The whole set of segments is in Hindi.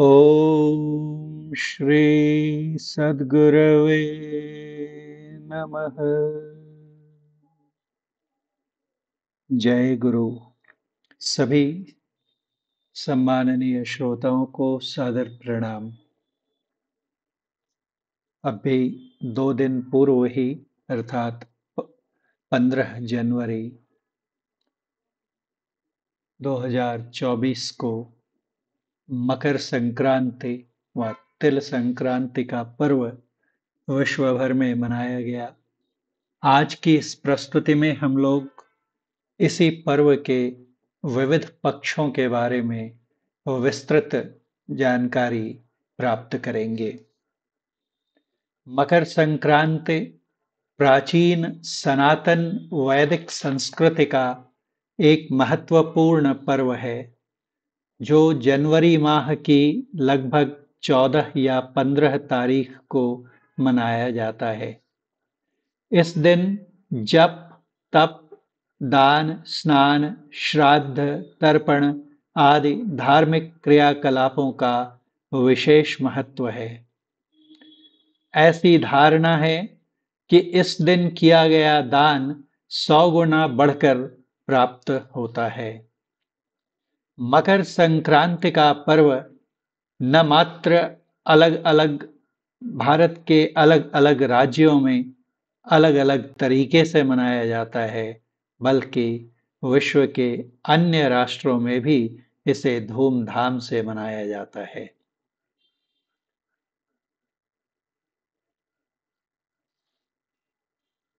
ॐ श्री सद्गुरवे नमः जय गुरु सभी सम्माननीय श्रोताओं को सादर प्रणाम अभी दो दिन पूर्व ही अर्थात पंद्रह जनवरी 2024 को मकर संक्रांति व तिल संक्रांति का पर्व विश्व भर में मनाया गया आज की इस प्रस्तुति में हम लोग इसी पर्व के विविध पक्षों के बारे में विस्तृत जानकारी प्राप्त करेंगे मकर संक्रांति प्राचीन सनातन वैदिक संस्कृति का एक महत्वपूर्ण पर्व है जो जनवरी माह की लगभग 14 या 15 तारीख को मनाया जाता है इस दिन जप तप दान स्नान श्राद्ध तर्पण आदि धार्मिक क्रियाकलापों का विशेष महत्व है ऐसी धारणा है कि इस दिन किया गया दान सौ गुना बढ़कर प्राप्त होता है मकर संक्रांति का पर्व न मात्र अलग अलग भारत के अलग अलग राज्यों में अलग अलग तरीके से मनाया जाता है बल्कि विश्व के अन्य राष्ट्रों में भी इसे धूमधाम से मनाया जाता है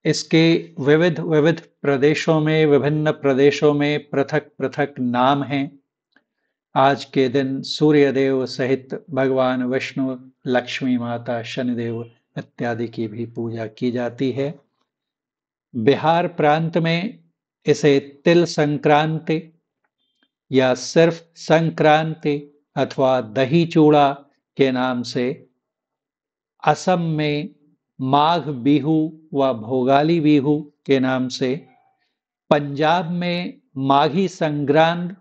इसके विविध विविध प्रदेशों में विभिन्न प्रदेशों में पृथक पृथक नाम हैं आज के दिन सूर्यदेव सहित भगवान विष्णु लक्ष्मी माता शनिदेव इत्यादि की भी पूजा की जाती है बिहार प्रांत में इसे तिल संक्रांति या सिर्फ संक्रांति अथवा दही चूड़ा के नाम से असम में माघ बिहू व भोगाली बिहू के नाम से पंजाब में माघी संक्रांत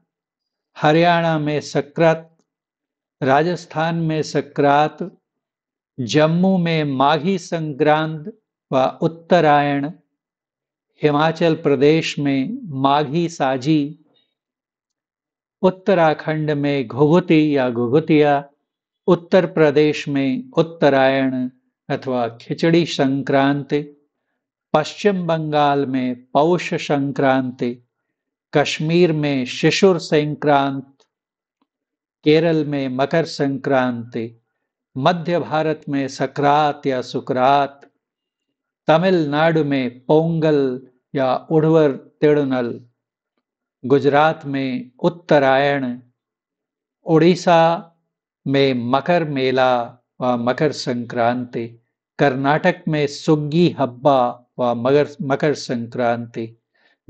हरियाणा में सक्रात राजस्थान में सक्रात जम्मू में माघी संक्रांत व उत्तरायण हिमाचल प्रदेश में माघी साजी उत्तराखंड में घुघुती या घुघुतिया उत्तर प्रदेश में उत्तरायण अथवा खिचड़ी संक्रांति पश्चिम बंगाल में पौष संक्रांति कश्मीर में शिशुर संक्रांत केरल में मकर संक्रांति मध्य भारत में सक्रात या सुक्रात तमिलनाडु में पोंगल या उड़वर तिड़नल गुजरात में उत्तरायण उड़ीसा में मकर मेला व मकर संक्रांति कर्नाटक में सुग्गी हब्बा व मगर मकर संक्रांति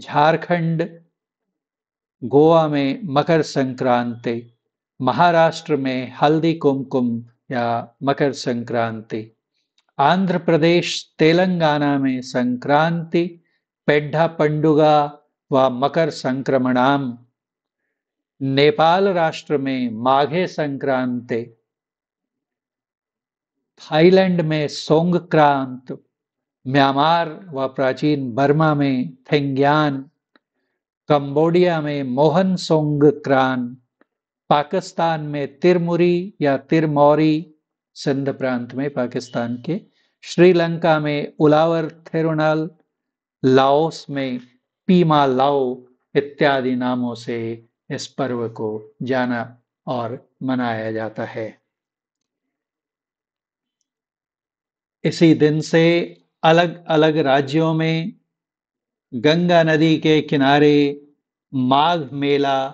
झारखंड गोवा में मकर संक्रांति महाराष्ट्र में हल्दी कुमकुम या मकर संक्रांति आंध्र प्रदेश तेलंगाना में संक्रांति पेड्ढा पंडुगा व मकर संक्रमणाम नेपाल राष्ट्र में माघे संक्रांति थाईलैंड में सोंगक्रांत म्यांमार व प्राचीन बर्मा में थेंग्यान कंबोडिया में मोहन सोंग क्रान पाकिस्तान में तिरमुरी या तिरमौरी सिंध प्रांत में पाकिस्तान के श्रीलंका में उलावर थेरुनल लाओस में पीमा लाओ इत्यादि नामों से इस पर्व को जाना और मनाया जाता है इसी दिन से अलग अलग राज्यों में गंगा नदी के किनारे माघ मेला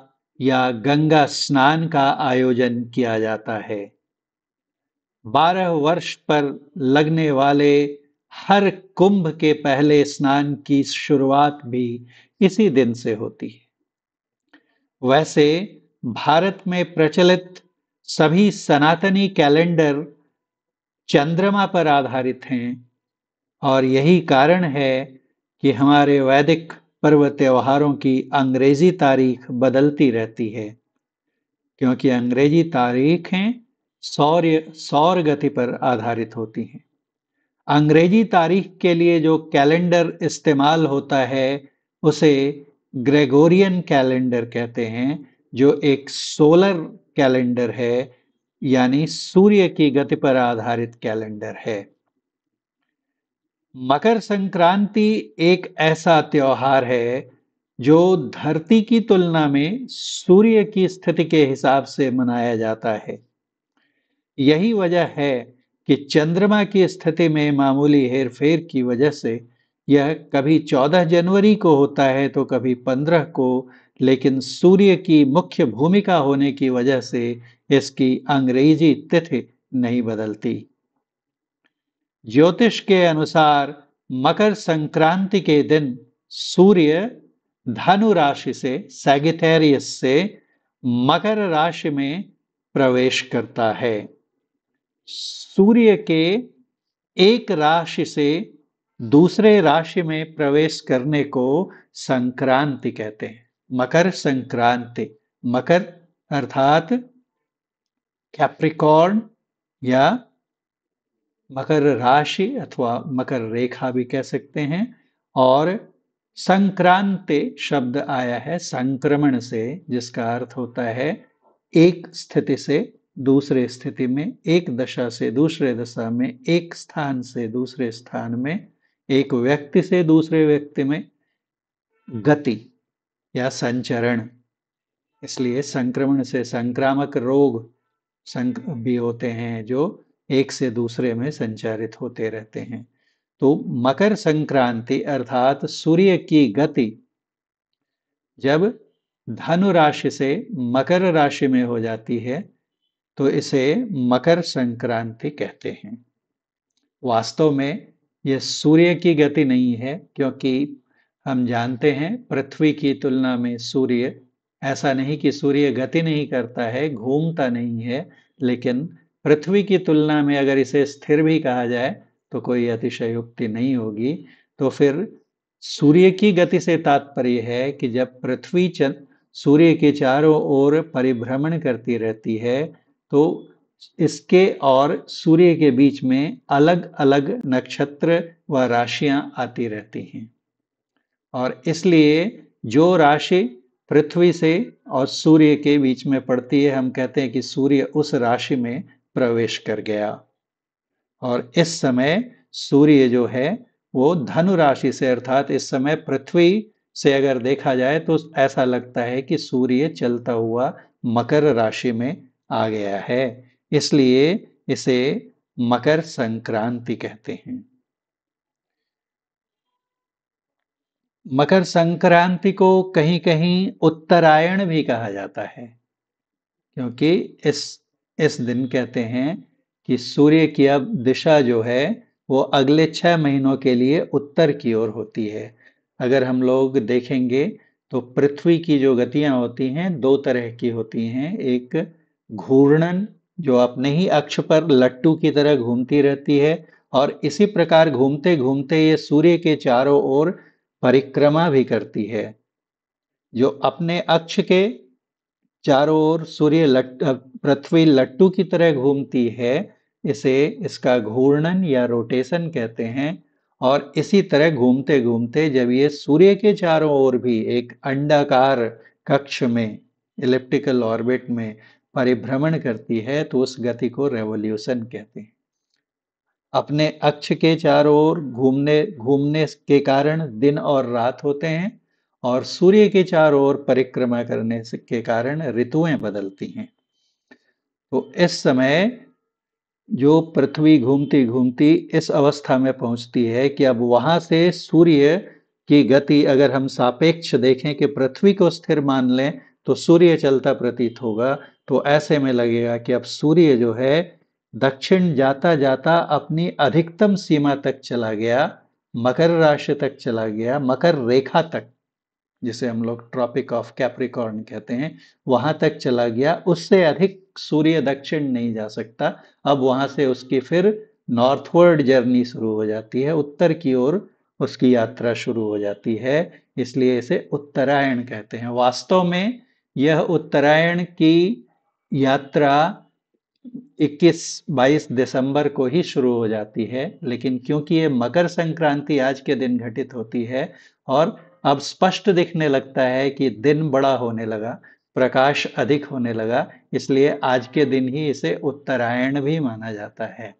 या गंगा स्नान का आयोजन किया जाता है बारह वर्ष पर लगने वाले हर कुंभ के पहले स्नान की शुरुआत भी इसी दिन से होती है वैसे भारत में प्रचलित सभी सनातनी कैलेंडर चंद्रमा पर आधारित हैं और यही कारण है कि हमारे वैदिक पर्व त्योहारों की अंग्रेजी तारीख बदलती रहती है क्योंकि अंग्रेजी तारीखें सौर्य सौर गति पर आधारित होती हैं अंग्रेजी तारीख के लिए जो कैलेंडर इस्तेमाल होता है उसे ग्रेगोरियन कैलेंडर कहते हैं जो एक सोलर कैलेंडर है यानी सूर्य की गति पर आधारित कैलेंडर है मकर संक्रांति एक ऐसा त्यौहार है जो धरती की तुलना में सूर्य की स्थिति के हिसाब से मनाया जाता है यही वजह है कि चंद्रमा की स्थिति में मामूली हेरफेर की वजह से यह कभी 14 जनवरी को होता है तो कभी 15 को लेकिन सूर्य की मुख्य भूमिका होने की वजह से इसकी अंग्रेजी तिथि नहीं बदलती ज्योतिष के अनुसार मकर संक्रांति के दिन सूर्य धनु राशि से सैगिटेरियस से मकर राशि में प्रवेश करता है सूर्य के एक राशि से दूसरे राशि में प्रवेश करने को संक्रांति कहते हैं मकर संक्रांति मकर अर्थात कैप्रिकॉर्न या मकर राशि अथवा मकर रेखा भी कह सकते हैं और संक्रांति शब्द आया है संक्रमण से जिसका अर्थ होता है एक स्थिति से दूसरे स्थिति में एक दशा से दूसरे दशा में एक स्थान से दूसरे स्थान में एक व्यक्ति से दूसरे व्यक्ति में गति या संचरण इसलिए संक्रमण से संक्रामक रोग संक भी होते हैं जो एक से दूसरे में संचारित होते रहते हैं तो मकर संक्रांति अर्थात सूर्य की गति जब धनु राशि से मकर राशि में हो जाती है तो इसे मकर संक्रांति कहते हैं वास्तव में यह सूर्य की गति नहीं है क्योंकि हम जानते हैं पृथ्वी की तुलना में सूर्य ऐसा नहीं कि सूर्य गति नहीं करता है घूमता नहीं है लेकिन पृथ्वी की तुलना में अगर इसे स्थिर भी कहा जाए तो कोई अतिशयोक्ति नहीं होगी तो फिर सूर्य की गति से तात्पर्य है कि जब पृथ्वी सूर्य के चारों ओर परिभ्रमण करती रहती है तो इसके और सूर्य के बीच में अलग अलग नक्षत्र व राशियां आती रहती हैं और इसलिए जो राशि पृथ्वी से और सूर्य के बीच में पड़ती है हम कहते हैं कि सूर्य उस राशि में प्रवेश कर गया और इस समय सूर्य जो है वो धनु राशि से अर्थात इस समय पृथ्वी से अगर देखा जाए तो ऐसा लगता है कि सूर्य चलता हुआ मकर राशि में आ गया है इसलिए इसे मकर संक्रांति कहते हैं मकर संक्रांति को कहीं कहीं उत्तरायण भी कहा जाता है क्योंकि इस इस दिन कहते हैं कि सूर्य की अब दिशा जो है वो अगले छह महीनों के लिए उत्तर की ओर होती है अगर हम लोग देखेंगे तो पृथ्वी की जो गतियां होती हैं दो तरह की होती हैं एक घूर्णन जो अपने ही अक्ष पर लट्टू की तरह घूमती रहती है और इसी प्रकार घूमते घूमते ये सूर्य के चारों ओर परिक्रमा भी करती है जो अपने अक्ष के चारों ओर सूर्य लट पृथ्वी लट्टू की तरह घूमती है इसे इसका घूर्णन या रोटेशन कहते हैं और इसी तरह घूमते घूमते जब ये सूर्य के चारों ओर भी एक अंडाकार कक्ष में इलेप्टिकल ऑर्बिट में परिभ्रमण करती है तो उस गति को रेवोल्यूशन कहते हैं अपने अक्ष के चारों ओर घूमने घूमने के कारण दिन और रात होते हैं और सूर्य के चारों ओर परिक्रमा करने के कारण ऋतुएं बदलती हैं तो इस समय जो पृथ्वी घूमती घूमती इस अवस्था में पहुंचती है कि अब वहां से सूर्य की गति अगर हम सापेक्ष देखें कि पृथ्वी को स्थिर मान लें तो सूर्य चलता प्रतीत होगा तो ऐसे में लगेगा कि अब सूर्य जो है दक्षिण जाता जाता अपनी अधिकतम सीमा तक चला गया मकर राशि तक चला गया मकर रेखा तक जिसे हम लोग ट्रॉपिक ऑफ कैप्रिकॉर्न कहते हैं वहां तक चला गया उससे अधिक सूर्य दक्षिण नहीं जा सकता अब वहां से उसकी फिर नॉर्थवर्ड जर्नी शुरू हो जाती है उत्तर की ओर उसकी यात्रा शुरू हो जाती है इसलिए इसे उत्तरायण कहते हैं वास्तव में यह उत्तरायण की यात्रा 21 22 दिसंबर को ही शुरू हो जाती है लेकिन क्योंकि ये मकर संक्रांति आज के दिन घटित होती है और अब स्पष्ट दिखने लगता है कि दिन बड़ा होने लगा प्रकाश अधिक होने लगा इसलिए आज के दिन ही इसे उत्तरायण भी माना जाता है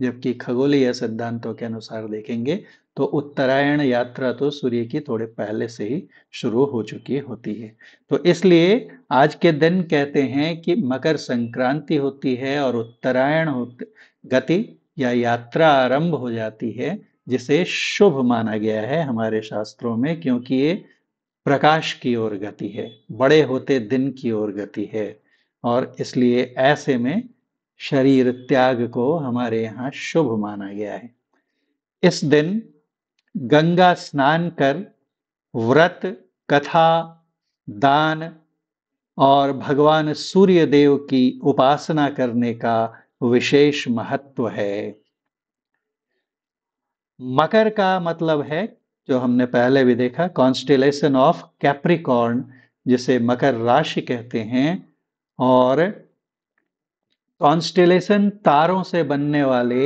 जबकि खगोलीय सिद्धांतों के अनुसार देखेंगे तो उत्तरायण यात्रा तो सूर्य की थोड़े पहले से ही शुरू हो चुकी होती है तो इसलिए आज के दिन कहते हैं कि मकर संक्रांति होती है और उत्तरायण गति या यात्रा आरंभ हो जाती है जिसे शुभ माना गया है हमारे शास्त्रों में क्योंकि ये प्रकाश की ओर गति है बड़े होते दिन की ओर गति है और इसलिए ऐसे में शरीर त्याग को हमारे यहाँ शुभ माना गया है इस दिन गंगा स्नान कर व्रत कथा दान और भगवान सूर्य देव की उपासना करने का विशेष महत्व है मकर का मतलब है जो हमने पहले भी देखा कॉन्स्टिलेशन ऑफ कैप्रिकॉर्न जिसे मकर राशि कहते हैं और कॉन्स्टिलेशन तारों से बनने वाले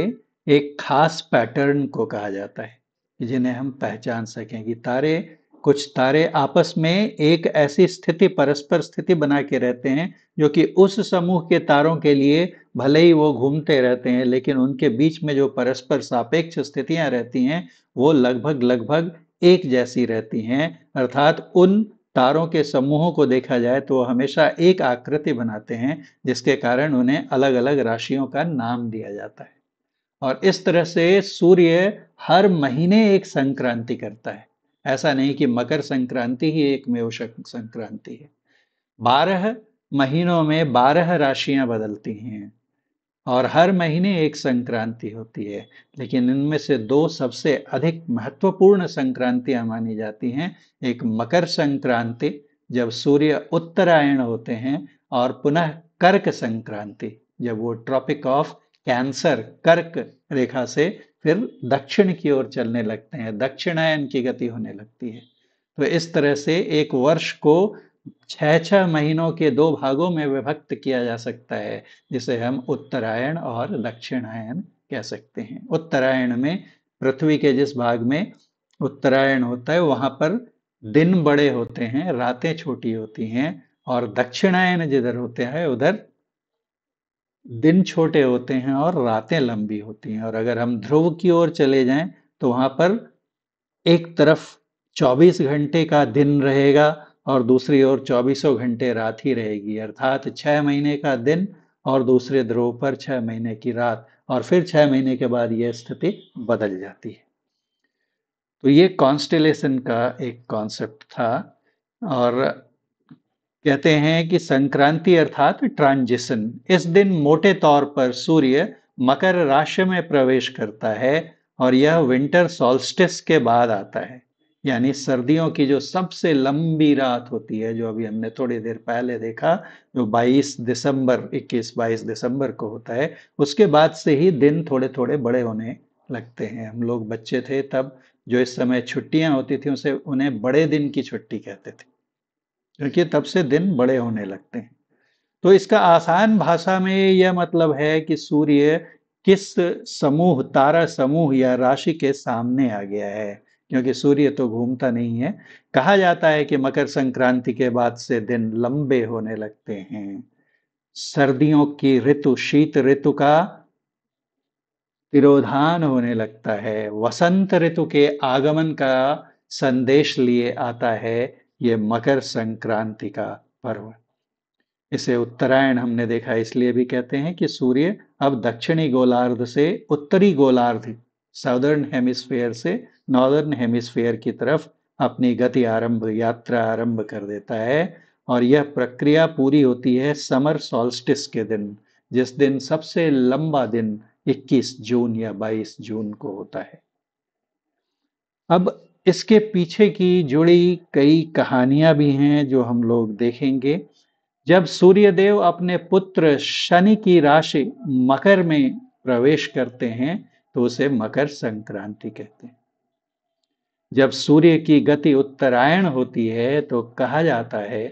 एक खास पैटर्न को कहा जाता है जिन्हें हम पहचान सकें कि तारे कुछ तारे आपस में एक ऐसी स्थिति परस्पर स्थिति बना के रहते हैं जो कि उस समूह के तारों के लिए भले ही वो घूमते रहते हैं लेकिन उनके बीच में जो परस्पर सापेक्ष स्थितियां रहती हैं वो लगभग लगभग एक जैसी रहती हैं अर्थात उन तारों के समूहों को देखा जाए तो वो हमेशा एक आकृति बनाते हैं जिसके कारण उन्हें अलग अलग राशियों का नाम दिया जाता है और इस तरह से सूर्य हर महीने एक संक्रांति करता है ऐसा नहीं कि मकर संक्रांति ही एक में संक्रांति है बारह महीनों में बारह राशियां बदलती हैं और हर महीने एक संक्रांति होती है लेकिन इनमें से दो सबसे अधिक महत्वपूर्ण संक्रांतियां मानी जाती हैं एक मकर संक्रांति जब सूर्य उत्तरायण होते हैं और पुनः कर्क संक्रांति जब वो ट्रॉपिक ऑफ कैंसर कर्क रेखा से फिर दक्षिण की ओर चलने लगते हैं दक्षिणायन की गति होने लगती है तो इस तरह से एक वर्ष को छह छह महीनों के दो भागों में विभक्त किया जा सकता है जिसे हम उत्तरायण और दक्षिणायन कह सकते हैं उत्तरायण में पृथ्वी के जिस भाग में उत्तरायण होता है वहां पर दिन बड़े होते हैं रातें छोटी होती हैं और दक्षिणायन जिधर होते हैं उधर दिन छोटे होते हैं और रातें लंबी होती हैं और अगर हम ध्रुव की ओर चले जाएं तो वहां पर एक तरफ 24 घंटे का दिन रहेगा और दूसरी ओर चौबीसों घंटे रात ही रहेगी अर्थात छः महीने का दिन और दूसरे ध्रुव पर छः महीने की रात और फिर छः महीने के बाद यह स्थिति बदल जाती है तो ये कॉन्स्टेलेशन का एक कॉन्सेप्ट था और कहते हैं कि संक्रांति अर्थात ट्रांजिशन इस दिन मोटे तौर पर सूर्य मकर राशि में प्रवेश करता है और यह विंटर सॉल्स्टिस के बाद आता है यानी सर्दियों की जो सबसे लंबी रात होती है जो अभी हमने थोड़ी देर पहले देखा जो 22 दिसंबर 21-22 दिसंबर को होता है उसके बाद से ही दिन थोड़े थोड़े बड़े होने लगते हैं हम लोग बच्चे थे तब जो इस समय छुट्टियां होती थी उसे उन्हें बड़े दिन की छुट्टी कहते थे क्योंकि तब से दिन बड़े होने लगते हैं तो इसका आसान भाषा में यह मतलब है कि सूर्य किस समूह तारा समूह या राशि के सामने आ गया है क्योंकि सूर्य तो घूमता नहीं है कहा जाता है कि मकर संक्रांति के बाद से दिन लंबे होने लगते हैं सर्दियों की ऋतु शीत ऋतु का तिरोधान होने लगता है वसंत ऋतु के आगमन का संदेश लिए आता है ये मकर संक्रांति का पर्व इसे उत्तरायण हमने देखा इसलिए भी कहते हैं कि सूर्य अब दक्षिणी गोलार्ध से उत्तरी गोलार्ध साउदर्न हेमिस्फेयर से नॉर्दर्न हेमिस्फेयर की तरफ अपनी गति आरंभ यात्रा आरंभ कर देता है और यह प्रक्रिया पूरी होती है समर सॉल्स्टिस के दिन जिस दिन सबसे लंबा दिन 21 जून या 22 जून को होता है अब इसके पीछे की जुड़ी कई कहानियां भी हैं जो हम लोग देखेंगे जब सूर्यदेव अपने पुत्र शनि की राशि मकर में प्रवेश करते हैं तो उसे मकर संक्रांति कहते हैं जब सूर्य की गति उत्तरायण होती है तो कहा जाता है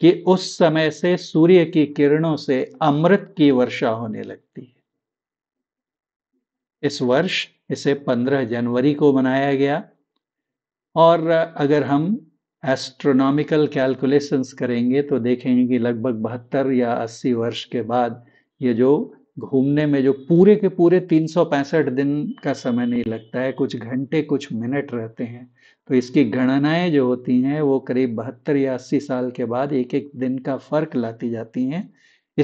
कि उस समय से सूर्य की किरणों से अमृत की वर्षा होने लगती है इस वर्ष इसे 15 जनवरी को मनाया गया और अगर हम एस्ट्रोनॉमिकल कैलकुलेशंस करेंगे तो देखेंगे कि लगभग बहत्तर या 80 वर्ष के बाद ये जो घूमने में जो पूरे के पूरे तीन दिन का समय नहीं लगता है कुछ घंटे कुछ मिनट रहते हैं तो इसकी गणनाएं जो होती हैं वो करीब बहत्तर या अस्सी साल के बाद एक एक दिन का फर्क लाती जाती हैं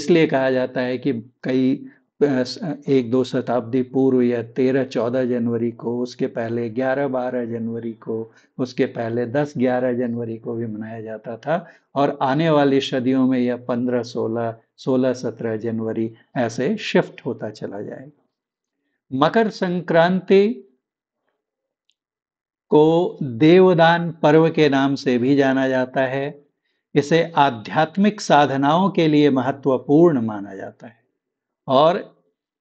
इसलिए कहा जाता है कि कई एक दो शताब्दी पूर्व या तेरह चौदह जनवरी को उसके पहले ग्यारह बारह जनवरी को उसके पहले दस ग्यारह जनवरी को भी मनाया जाता था और आने वाली सदियों में यह पंद्रह सोलह 16-17 जनवरी ऐसे शिफ्ट होता चला जाएगा मकर संक्रांति को देवदान पर्व के नाम से भी जाना जाता है इसे आध्यात्मिक साधनाओं के लिए महत्वपूर्ण माना जाता है और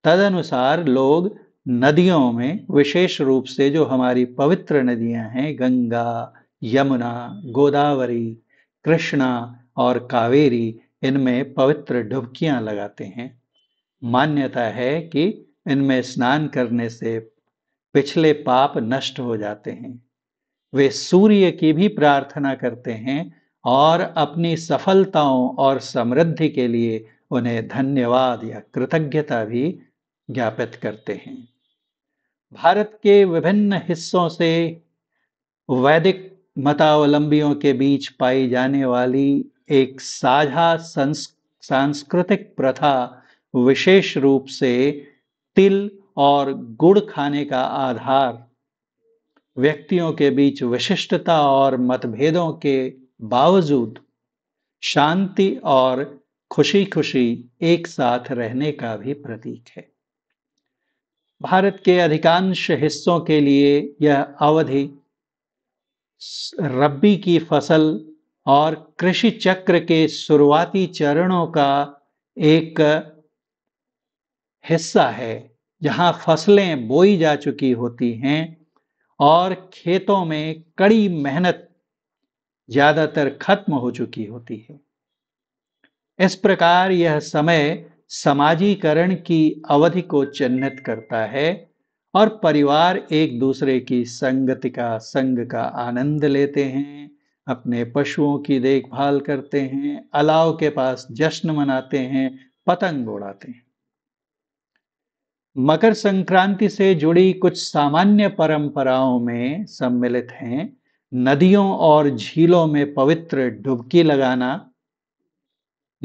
तदनुसार लोग नदियों में विशेष रूप से जो हमारी पवित्र नदियां हैं गंगा यमुना गोदावरी कृष्णा और कावेरी इनमें पवित्र डुबकियां लगाते हैं मान्यता है कि इनमें स्नान करने से पिछले पाप नष्ट हो जाते हैं वे सूर्य की भी प्रार्थना करते हैं और अपनी सफलताओं और समृद्धि के लिए उन्हें धन्यवाद या कृतज्ञता भी ज्ञापित करते हैं भारत के विभिन्न हिस्सों से वैदिक मतावलंबियों के बीच पाई जाने वाली एक साझा सांस्कृतिक प्रथा विशेष रूप से तिल और गुड़ खाने का आधार व्यक्तियों के बीच विशिष्टता और मतभेदों के बावजूद शांति और खुशी खुशी एक साथ रहने का भी प्रतीक है भारत के अधिकांश हिस्सों के लिए यह अवधि रब्बी की फसल और कृषि चक्र के शुरुआती चरणों का एक हिस्सा है जहां फसलें बोई जा चुकी होती हैं और खेतों में कड़ी मेहनत ज़्यादातर खत्म हो चुकी होती है इस प्रकार यह समय समाजीकरण की अवधि को चिन्हित करता है और परिवार एक दूसरे की संगति का संग का आनंद लेते हैं अपने पशुओं की देखभाल करते हैं अलाव के पास जश्न मनाते हैं पतंग उड़ाते हैं मकर संक्रांति से जुड़ी कुछ सामान्य परंपराओं में सम्मिलित हैं नदियों और झीलों में पवित्र डुबकी लगाना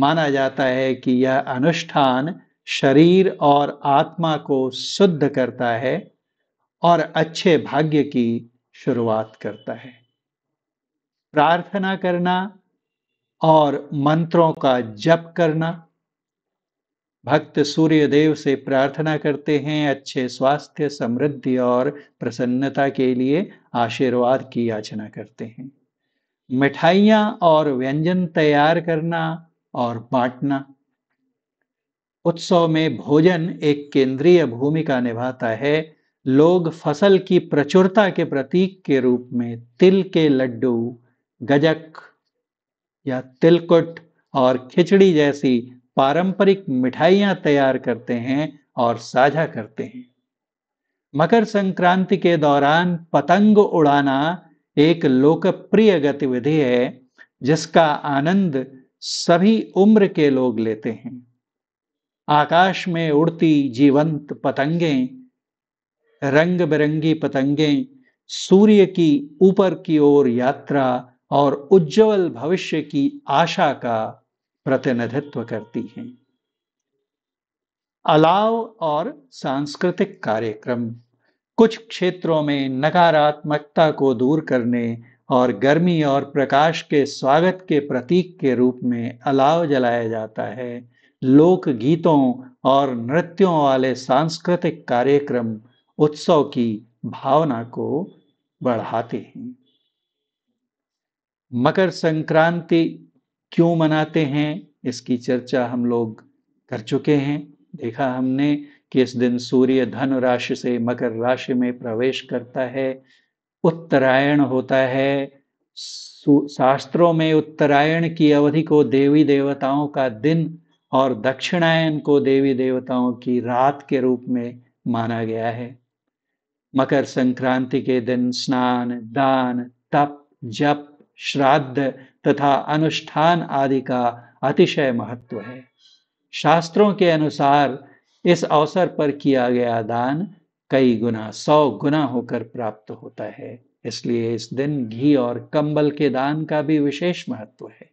माना जाता है कि यह अनुष्ठान शरीर और आत्मा को शुद्ध करता है और अच्छे भाग्य की शुरुआत करता है प्रार्थना करना और मंत्रों का जप करना भक्त सूर्य देव से प्रार्थना करते हैं अच्छे स्वास्थ्य समृद्धि और प्रसन्नता के लिए आशीर्वाद की याचना करते हैं मिठाइया और व्यंजन तैयार करना और बांटना उत्सव में भोजन एक केंद्रीय भूमिका निभाता है लोग फसल की प्रचुरता के प्रतीक के रूप में तिल के लड्डू गजक या तिलकुट और खिचड़ी जैसी पारंपरिक मिठाइयां तैयार करते हैं और साझा करते हैं मकर संक्रांति के दौरान पतंग उड़ाना एक लोकप्रिय गतिविधि है जिसका आनंद सभी उम्र के लोग लेते हैं आकाश में उड़ती जीवंत पतंगे रंग बिरंगी पतंगे सूर्य की ऊपर की ओर यात्रा और उज्जवल भविष्य की आशा का प्रतिनिधित्व करती हैं अलाव और सांस्कृतिक कार्यक्रम कुछ क्षेत्रों में नकारात्मकता को दूर करने और गर्मी और प्रकाश के स्वागत के प्रतीक के रूप में अलाव जलाया जाता है लोक गीतों और नृत्यों वाले सांस्कृतिक कार्यक्रम उत्सव की भावना को बढ़ाते हैं मकर संक्रांति क्यों मनाते हैं इसकी चर्चा हम लोग कर चुके हैं देखा हमने कि इस दिन सूर्य धन राशि से मकर राशि में प्रवेश करता है उत्तरायण होता है शास्त्रों में उत्तरायण की अवधि को देवी देवताओं का दिन और दक्षिणायन को देवी देवताओं की रात के रूप में माना गया है मकर संक्रांति के दिन स्नान दान तप जप श्राद्ध तथा अनुष्ठान आदि का अतिशय महत्व है शास्त्रों के अनुसार इस अवसर पर किया गया दान कई गुना सौ गुना होकर प्राप्त होता है इसलिए इस दिन घी और कंबल के दान का भी विशेष महत्व है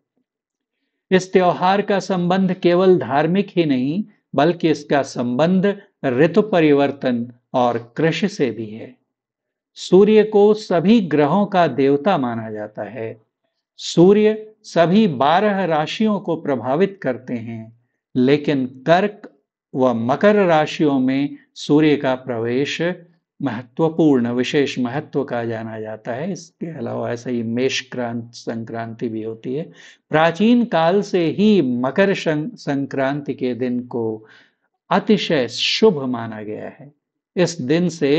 इस त्योहार का संबंध केवल धार्मिक ही नहीं बल्कि इसका संबंध ऋतु परिवर्तन और कृषि से भी है सूर्य को सभी ग्रहों का देवता माना जाता है सूर्य सभी बारह राशियों को प्रभावित करते हैं लेकिन कर्क व मकर राशियों में सूर्य का प्रवेश महत्वपूर्ण विशेष महत्व का जाना जाता है इसके अलावा ऐसा ही मेष क्रांत संक्रांति भी होती है प्राचीन काल से ही मकर संक्रांति के दिन को अतिशय शुभ माना गया है इस दिन से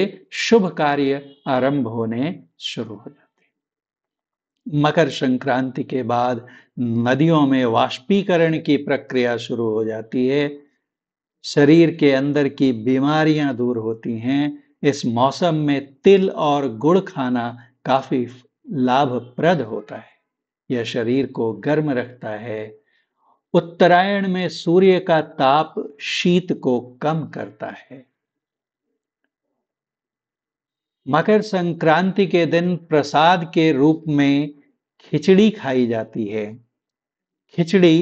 शुभ कार्य आरंभ होने शुरू हो जाते मकर संक्रांति के बाद नदियों में वाष्पीकरण की प्रक्रिया शुरू हो जाती है शरीर के अंदर की बीमारियां दूर होती हैं इस मौसम में तिल और गुड़ खाना काफी लाभप्रद होता है यह शरीर को गर्म रखता है उत्तरायण में सूर्य का ताप शीत को कम करता है मकर संक्रांति के दिन प्रसाद के रूप में खिचड़ी खाई जाती है खिचड़ी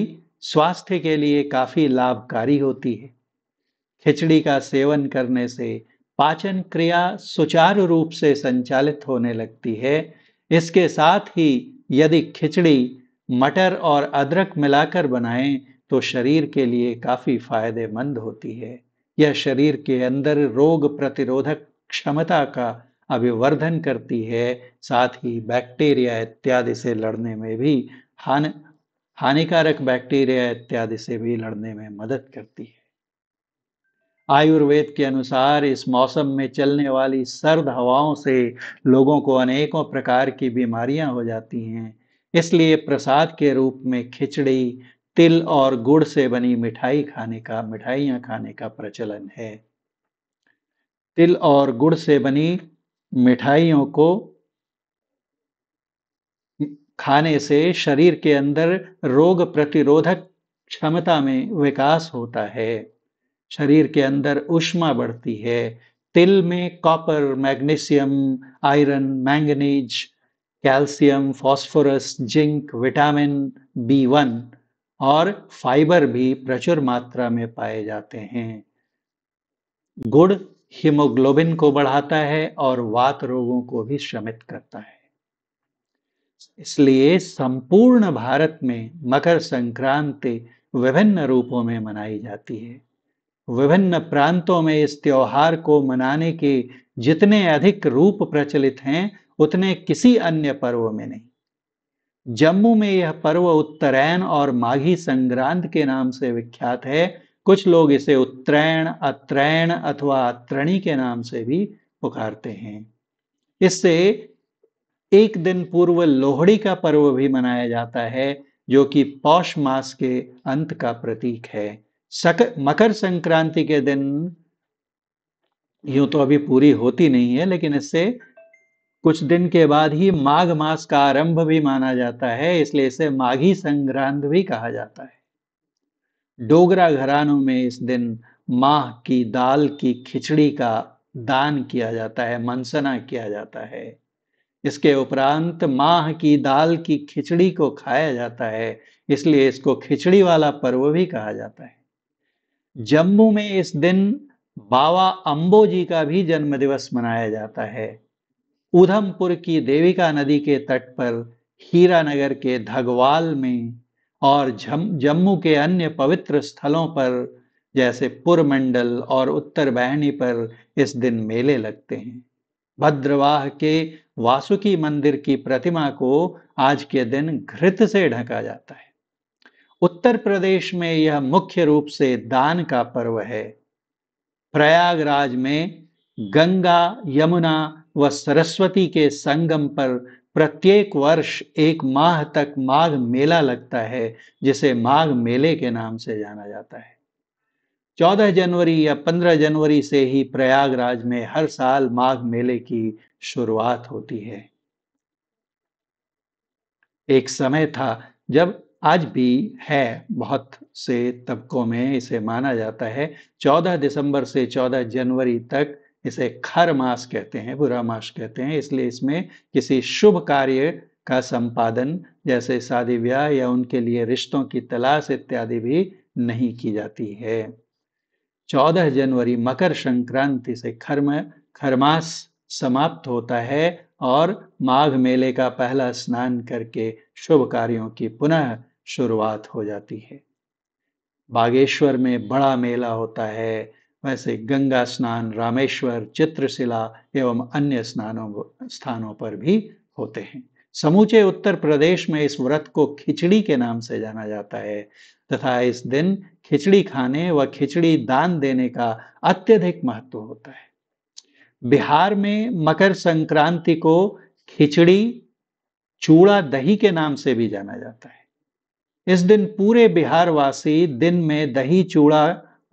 स्वास्थ्य के लिए काफी लाभकारी होती है खिचड़ी का सेवन करने से पाचन क्रिया सुचारू रूप से संचालित होने लगती है इसके साथ ही यदि खिचड़ी मटर और अदरक मिलाकर बनाएं तो शरीर के लिए काफी फायदेमंद होती है यह शरीर के अंदर रोग प्रतिरोधक क्षमता का अभिवर्धन करती है साथ ही बैक्टीरिया इत्यादि से लड़ने में भी हान हानिकारक बैक्टीरिया इत्यादि से भी लड़ने में मदद करती है आयुर्वेद के अनुसार इस मौसम में चलने वाली सर्द हवाओं से लोगों को अनेकों प्रकार की बीमारियां हो जाती हैं इसलिए प्रसाद के रूप में खिचड़ी तिल और गुड़ से बनी मिठाई खाने का मिठाइयां खाने का प्रचलन है तिल और गुड़ से बनी मिठाइयों को खाने से शरीर के अंदर रोग प्रतिरोधक क्षमता में विकास होता है शरीर के अंदर उष्मा बढ़ती है तिल में copper magnesium iron manganese calcium phosphorus zinc vitamin B one और फाइबर भी प्रचुर मात्रा में पाए जाते हैं गुड़ हीमोग्लोबिन को बढ़ाता है और वात रोगों को भी शमित करता है इसलिए संपूर्ण भारत में मकर संक्रांति विभिन्न रूपों में मनाई जाती है विभिन्न प्रांतों में इस त्योहार को मनाने के जितने अधिक रूप प्रचलित हैं उतने किसी अन्य पर्व में नहीं जम्मू में यह पर्व उत्तरायण और माघी संक्रांत के नाम से विख्यात है कुछ लोग इसे उत्तरायण अत्रैण अथवा अत्रणी के नाम से भी पुकारते हैं इससे एक दिन पूर्व लोहड़ी का पर्व भी मनाया जाता है जो कि पौष मास के अंत का प्रतीक है सक, मकर संक्रांति के दिन यूं तो अभी पूरी होती नहीं है लेकिन इससे कुछ दिन के बाद ही माघ मास का आरंभ भी माना जाता है इसलिए इसे माघी संक्रांत भी कहा जाता है डोगरा घरानों में इस दिन माह की दाल की खिचड़ी का दान किया जाता है मनसना किया जाता है इसके उपरांत माह की दाल की खिचड़ी को खाया जाता है इसलिए इसको खिचड़ी वाला पर्व भी कहा जाता है जम्मू में इस दिन बाबा अम्बो जी का भी जन्म दिवस मनाया जाता है उधमपुर की देविका नदी के तट पर हीरानगर के धगवाल में और जम्मू के अन्य पवित्र स्थलों पर जैसे पुरमंडल और उत्तर बहनी पर इस दिन मेले लगते हैं भद्रवाह के वासुकी मंदिर की प्रतिमा को आज के दिन घृत से ढका जाता है उत्तर प्रदेश में यह मुख्य रूप से दान का पर्व है प्रयागराज में गंगा यमुना व सरस्वती के संगम पर प्रत्येक वर्ष एक माह तक माघ मेला लगता है जिसे माघ मेले के नाम से जाना जाता है 14 जनवरी या 15 जनवरी से ही प्रयागराज में हर साल माघ मेले की शुरुआत होती है एक समय था जब आज भी है बहुत से तबकों में इसे माना जाता है 14 दिसंबर से 14 जनवरी तक इसे खर मास कहते हैं बुरा मास कहते हैं इसलिए इसमें किसी शुभ कार्य का संपादन जैसे शादी ब्याह या उनके लिए रिश्तों की तलाश इत्यादि भी नहीं की जाती है चौदह जनवरी मकर संक्रांति से खर्म खरमास समाप्त होता है और माघ मेले का पहला स्नान करके शुभ कार्यों की पुनः शुरुआत हो जाती है बागेश्वर में बड़ा मेला होता है वैसे गंगा स्नान रामेश्वर चित्रशिला एवं अन्य स्नानों स्थानों पर भी होते हैं समूचे उत्तर प्रदेश में इस व्रत को खिचड़ी के नाम से जाना जाता है तथा इस दिन खिचड़ी खाने व खिचड़ी दान देने का अत्यधिक महत्व होता है बिहार में मकर संक्रांति को खिचड़ी चूड़ा दही के नाम से भी जाना जाता है इस दिन पूरे बिहारवासी दिन में दही चूड़ा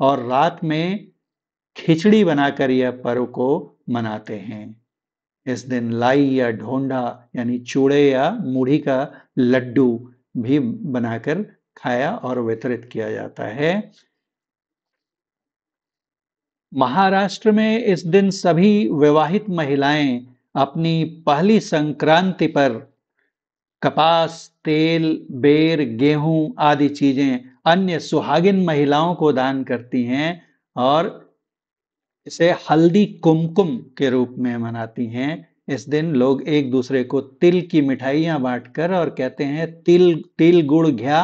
और रात में खिचड़ी बनाकर यह पर्व को मनाते हैं इस दिन लाई या ढोंडा यानी चूड़े या मुढ़ी का लड्डू भी बनाकर खाया और वितरित किया जाता है महाराष्ट्र में इस दिन सभी विवाहित महिलाएं अपनी पहली संक्रांति पर कपास तेल बेर गेहूं आदि चीजें अन्य सुहागिन महिलाओं को दान करती हैं और इसे हल्दी कुमकुम के रूप में मनाती हैं इस दिन लोग एक दूसरे को तिल की मिठाइयां बांटकर और कहते हैं तिल तिल गुड़ घ्या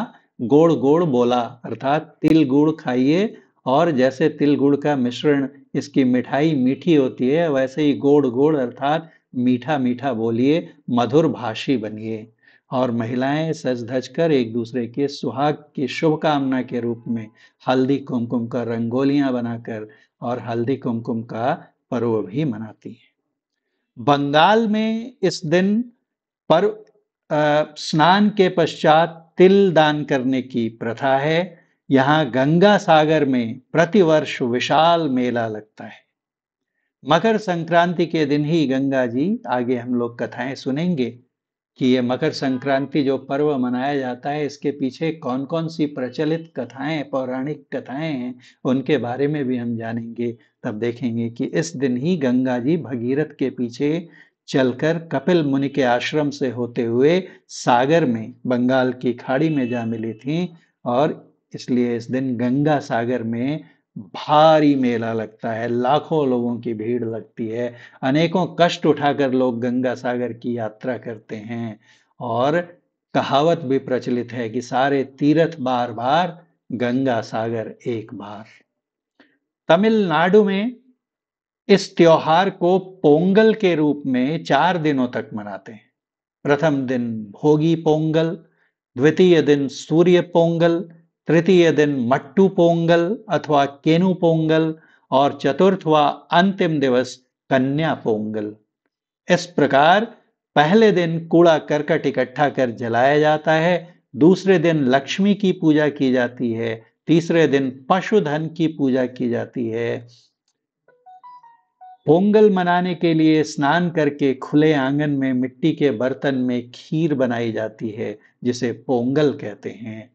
गोड़ गोड़ बोला अर्थात तिल गुड़ खाइए और जैसे तिल गुड़ का मिश्रण इसकी मिठाई मीठी होती है वैसे ही गोड़ गोड़ अर्थात मीठा मीठा बोलिए मधुर भाषी बनिए और महिलाएं सज धज कर एक दूसरे के सुहाग की शुभकामना के रूप में हल्दी कुमकुम कर रंगोलियां बनाकर और हल्दी कुमकुम का पर्व भी मनाती हैं बंगाल में इस दिन पर स्नान के पश्चात तिल दान करने की प्रथा है यहाँ गंगा सागर में प्रतिवर्ष विशाल मेला लगता है मकर संक्रांति के दिन ही गंगा जी आगे हम लोग कथाएं सुनेंगे कि ये मकर संक्रांति जो पर्व मनाया जाता है इसके पीछे कौन कौन सी प्रचलित कथाएं पौराणिक कथाएं हैं उनके बारे में भी हम जानेंगे तब देखेंगे कि इस दिन ही गंगा जी भगीरथ के पीछे चलकर कपिल मुनि के आश्रम से होते हुए सागर में बंगाल की खाड़ी में जा मिली थी और इसलिए इस दिन गंगा सागर में भारी मेला लगता है लाखों लोगों की भीड़ लगती है अनेकों कष्ट उठाकर लोग गंगा सागर की यात्रा करते हैं और कहावत भी प्रचलित है कि सारे तीर्थ बार बार गंगा सागर एक बार तमिलनाडु में इस त्योहार को पोंगल के रूप में चार दिनों तक मनाते हैं प्रथम दिन भोगी पोंगल द्वितीय दिन सूर्य पोंगल तृतीय दिन मट्टू पोंगल अथवा केनु पोंगल और चतुर्थ व अंतिम दिवस कन्या पोंगल इस प्रकार पहले दिन कूड़ा करकट इकट्ठा कर जलाया जाता है दूसरे दिन लक्ष्मी की पूजा की जाती है तीसरे दिन पशुधन की पूजा की जाती है पोंगल मनाने के लिए स्नान करके खुले आंगन में मिट्टी के बर्तन में खीर बनाई जाती है जिसे पोंगल कहते हैं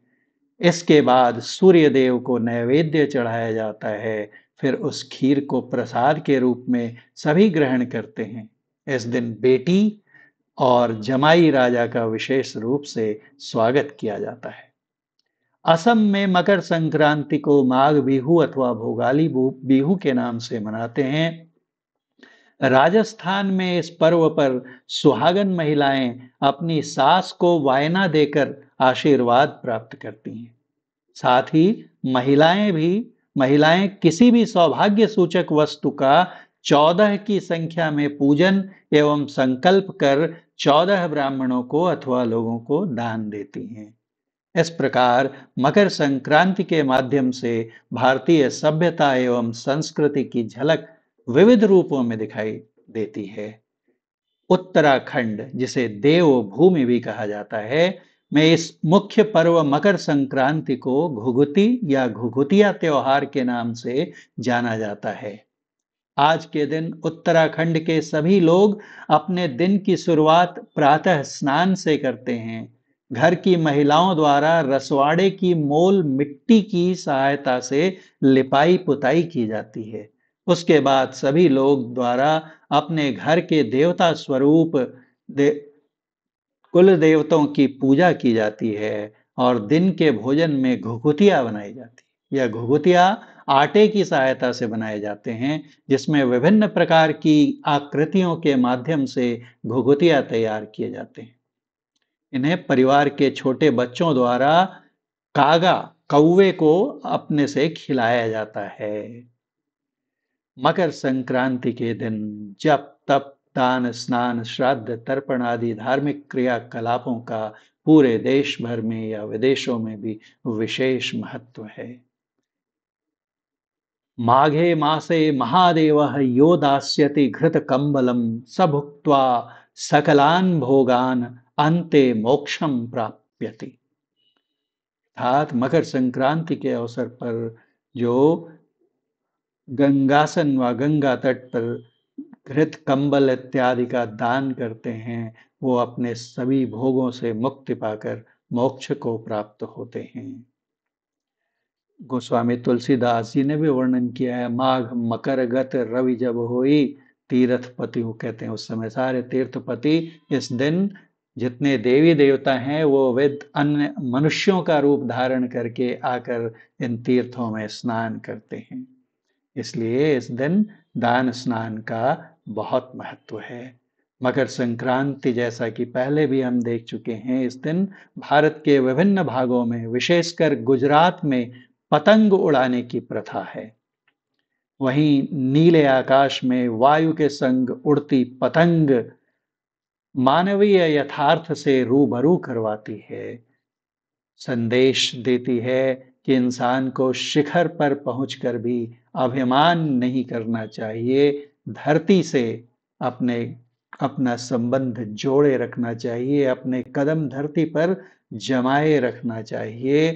इसके बाद सूर्य देव को नैवेद्य चढ़ाया जाता है फिर उस खीर को प्रसाद के रूप में सभी ग्रहण करते हैं इस दिन बेटी और जमाई राजा का विशेष रूप से स्वागत किया जाता है असम में मकर संक्रांति को माघ बिहू अथवा भोगाली बिहू के नाम से मनाते हैं राजस्थान में इस पर्व पर सुहागन महिलाएं अपनी सास को वायना देकर आशीर्वाद प्राप्त करती हैं साथ ही महिलाएं भी महिलाएं किसी भी सौभाग्य सूचक वस्तु का चौदह की संख्या में पूजन एवं संकल्प कर चौदह ब्राह्मणों को अथवा लोगों को दान देती हैं इस प्रकार मकर संक्रांति के माध्यम से भारतीय सभ्यता एवं संस्कृति की झलक विविध रूपों में दिखाई देती है उत्तराखंड जिसे देव भूमि भी कहा जाता है मैं इस मुख्य पर्व मकर संक्रांति को घुघुती या घुघुतिया त्योहार के नाम से जाना जाता है आज के दिन उत्तराखंड के सभी लोग अपने दिन की शुरुआत प्रातः स्नान से करते हैं घर की महिलाओं द्वारा रसवाड़े की मोल मिट्टी की सहायता से लिपाई पुताई की जाती है उसके बाद सभी लोग द्वारा अपने घर के देवता स्वरूप कुल देवताओं की पूजा की जाती है और दिन के भोजन में घुघुतिया बनाई जाती है यह घुघुतिया आटे की सहायता से बनाए जाते हैं जिसमें विभिन्न प्रकार की आकृतियों के माध्यम से घुघुतिया तैयार किए जाते हैं इन्हें परिवार के छोटे बच्चों द्वारा कागा कौवे को अपने से खिलाया जाता है मकर संक्रांति के दिन जप तप दान स्नान श्राद्ध तर्पण आदि धार्मिक क्रियाकलापों का पूरे देश भर में या विदेशों में भी विशेष महत्व है माघे मासे महादेव यो दास्यति घृत कम्बलम सभुक्त्वा सकलान भोगान अंते मोक्षम प्राप्यति अर्थात मकर संक्रांति के अवसर पर जो गंगासन व गंगा तट पर घृत कंबल इत्यादि का दान करते हैं वो अपने सभी भोगों से मुक्ति पाकर मोक्ष को प्राप्त होते हैं गोस्वामी तुलसीदास जी ने भी वर्णन किया है माघ मकर गत रवि जब तीर्थ तीर्थपति वो कहते हैं उस समय सारे तीर्थपति इस दिन जितने देवी देवता हैं वो विद अन्य मनुष्यों का रूप धारण करके आकर इन तीर्थों में स्नान करते हैं इसलिए इस दिन दान स्नान का बहुत महत्व है मकर संक्रांति जैसा कि पहले भी हम देख चुके हैं इस दिन भारत के विभिन्न भागों में विशेषकर गुजरात में पतंग उड़ाने की प्रथा है वहीं नीले आकाश में वायु के संग उड़ती पतंग मानवीय यथार्थ से रूबरू करवाती है संदेश देती है कि इंसान को शिखर पर पहुंचकर भी अभिमान नहीं करना चाहिए धरती से अपने अपना संबंध जोड़े रखना चाहिए अपने कदम धरती पर जमाए रखना चाहिए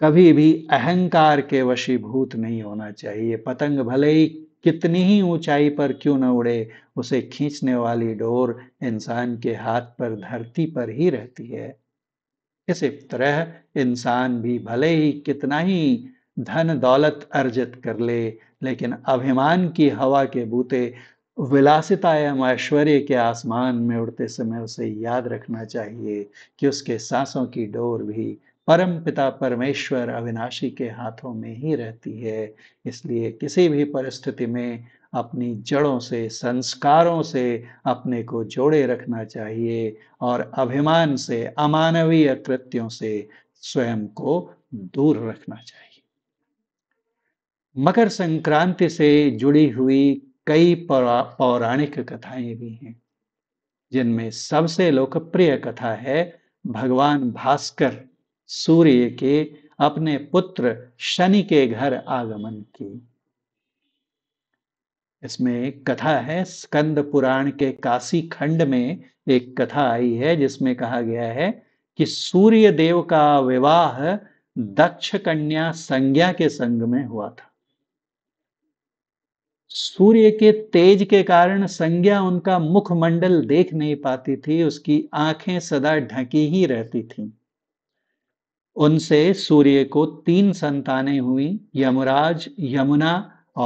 कभी भी अहंकार के वशीभूत नहीं होना चाहिए पतंग भले ही कितनी ही ऊंचाई पर क्यों न उड़े उसे खींचने वाली डोर इंसान के हाथ पर धरती पर ही रहती है इसी तरह इंसान भी भले ही कितना ही धन दौलत अर्जित कर ले लेकिन अभिमान की हवा के बूते विलासिता एवं ऐश्वर्य के आसमान में उड़ते समय उसे याद रखना चाहिए कि उसके सांसों की डोर भी परम पिता परमेश्वर अविनाशी के हाथों में ही रहती है इसलिए किसी भी परिस्थिति में अपनी जड़ों से संस्कारों से अपने को जोड़े रखना चाहिए और अभिमान से अमानवीय कृत्यों से स्वयं को दूर रखना चाहिए मकर संक्रांति से जुड़ी हुई कई पौराणिक कथाएं भी हैं जिनमें सबसे लोकप्रिय कथा है भगवान भास्कर सूर्य के अपने पुत्र शनि के घर आगमन की इसमें कथा है स्कंद पुराण के काशी खंड में एक कथा आई है जिसमें कहा गया है कि सूर्य देव का विवाह दक्ष कन्या संज्ञा के संग में हुआ था सूर्य के तेज के कारण संज्ञा उनका मुखमंडल देख नहीं पाती थी उसकी आंखें सदा ढकी ही रहती थी उनसे सूर्य को तीन संतानें हुई यमुराज यमुना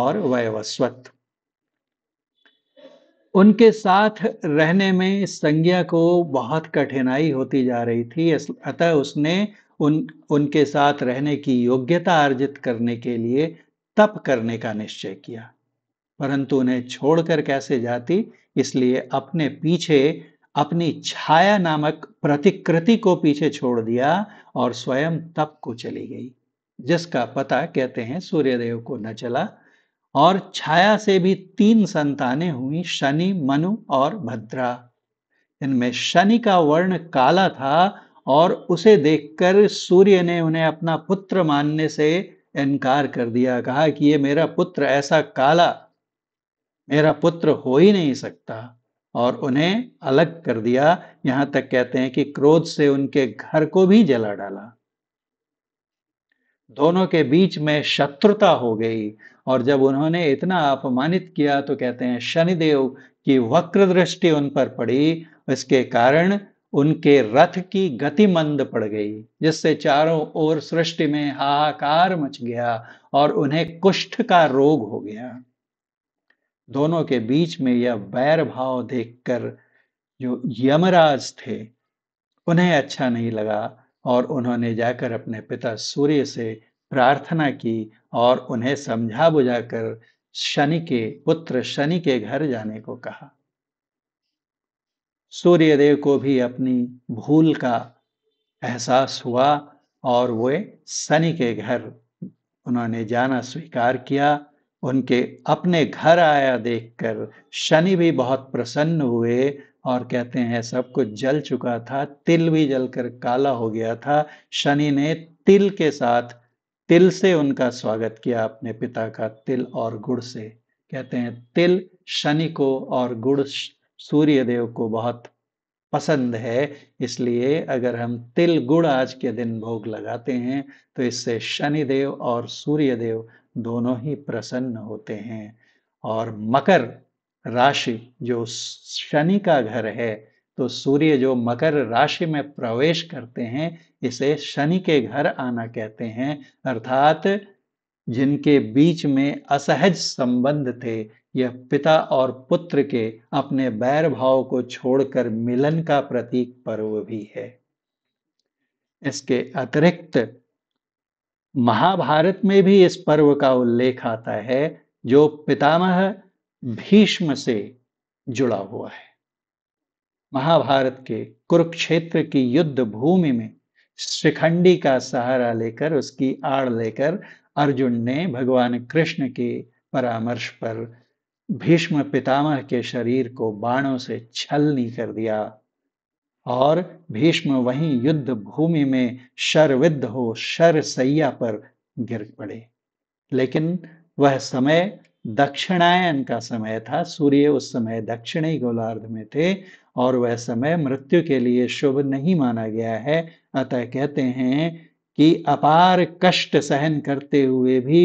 और वयवस्वत उनके साथ रहने में संज्ञा को बहुत कठिनाई होती जा रही थी अतः उसने उन उनके साथ रहने की योग्यता अर्जित करने के लिए तप करने का निश्चय किया परंतु उन्हें छोड़कर कैसे जाती इसलिए अपने पीछे अपनी छाया नामक प्रतिकृति को पीछे छोड़ दिया और स्वयं तप को चली गई जिसका पता कहते हैं सूर्यदेव को न चला और छाया से भी तीन संतानें हुई शनि मनु और भद्रा इनमें शनि का वर्ण काला था और उसे देखकर सूर्य ने उन्हें अपना पुत्र मानने से इनकार कर दिया कहा कि ये मेरा पुत्र ऐसा काला मेरा पुत्र हो ही नहीं सकता और उन्हें अलग कर दिया यहां तक कहते हैं कि क्रोध से उनके घर को भी जला डाला दोनों के बीच में शत्रुता हो गई और जब उन्होंने इतना अपमानित किया तो कहते हैं शनिदेव की वक्र दृष्टि उन पर पड़ी इसके कारण उनके रथ की गति मंद पड़ गई जिससे चारों ओर सृष्टि में हाहाकार मच गया और उन्हें कुष्ठ का रोग हो गया दोनों के बीच में यह बैर भाव देखकर जो यमराज थे उन्हें अच्छा नहीं लगा और उन्होंने जाकर अपने पिता सूर्य से प्रार्थना की और उन्हें समझा बुझाकर शनि के पुत्र शनि के घर जाने को कहा सूर्यदेव को भी अपनी भूल का एहसास हुआ और वे शनि के घर उन्होंने जाना स्वीकार किया उनके अपने घर आया देखकर शनि भी बहुत प्रसन्न हुए और कहते हैं सब कुछ जल चुका था तिल भी जलकर काला हो गया था शनि ने तिल के साथ तिल से उनका स्वागत किया अपने पिता का तिल और गुड़ से कहते हैं तिल शनि को और गुड़ सूर्य देव को बहुत पसंद है इसलिए अगर हम तिल गुड़ आज के दिन भोग लगाते हैं तो इससे शनि देव और सूर्य देव दोनों ही प्रसन्न होते हैं और मकर राशि जो शनि का घर है तो सूर्य जो मकर राशि में प्रवेश करते हैं इसे शनि के घर आना कहते हैं अर्थात जिनके बीच में असहज संबंध थे यह पिता और पुत्र के अपने बैर भाव को छोड़कर मिलन का प्रतीक पर्व भी है इसके अतिरिक्त महाभारत में भी इस पर्व का उल्लेख आता है जो पितामह भीष्म से जुड़ा हुआ है महाभारत के कुरुक्षेत्र की युद्ध भूमि में शिखंडी का सहारा लेकर उसकी आड़ लेकर अर्जुन ने भगवान कृष्ण के परामर्श पर भीष्म पितामह के शरीर को बाणों से छलनी कर दिया और भीष्म वहीं युद्ध भूमि में शरविद्ध हो शर सैया पर गिर पड़े लेकिन वह समय दक्षिणायन का समय था सूर्य उस समय दक्षिणी गोलार्ध में थे और वह समय मृत्यु के लिए शुभ नहीं माना गया है अतः कहते हैं कि अपार कष्ट सहन करते हुए भी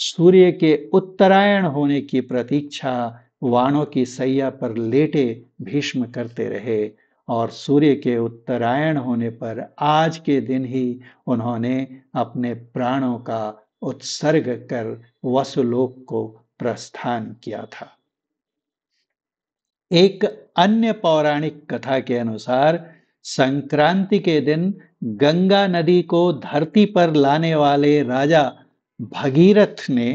सूर्य के उत्तरायण होने की प्रतीक्षा वाणों की सैया पर लेटे भीष्म करते रहे और सूर्य के उत्तरायण होने पर आज के दिन ही उन्होंने अपने प्राणों का उत्सर्ग कर वसुलोक को प्रस्थान किया था एक अन्य पौराणिक कथा के अनुसार संक्रांति के दिन गंगा नदी को धरती पर लाने वाले राजा भगीरथ ने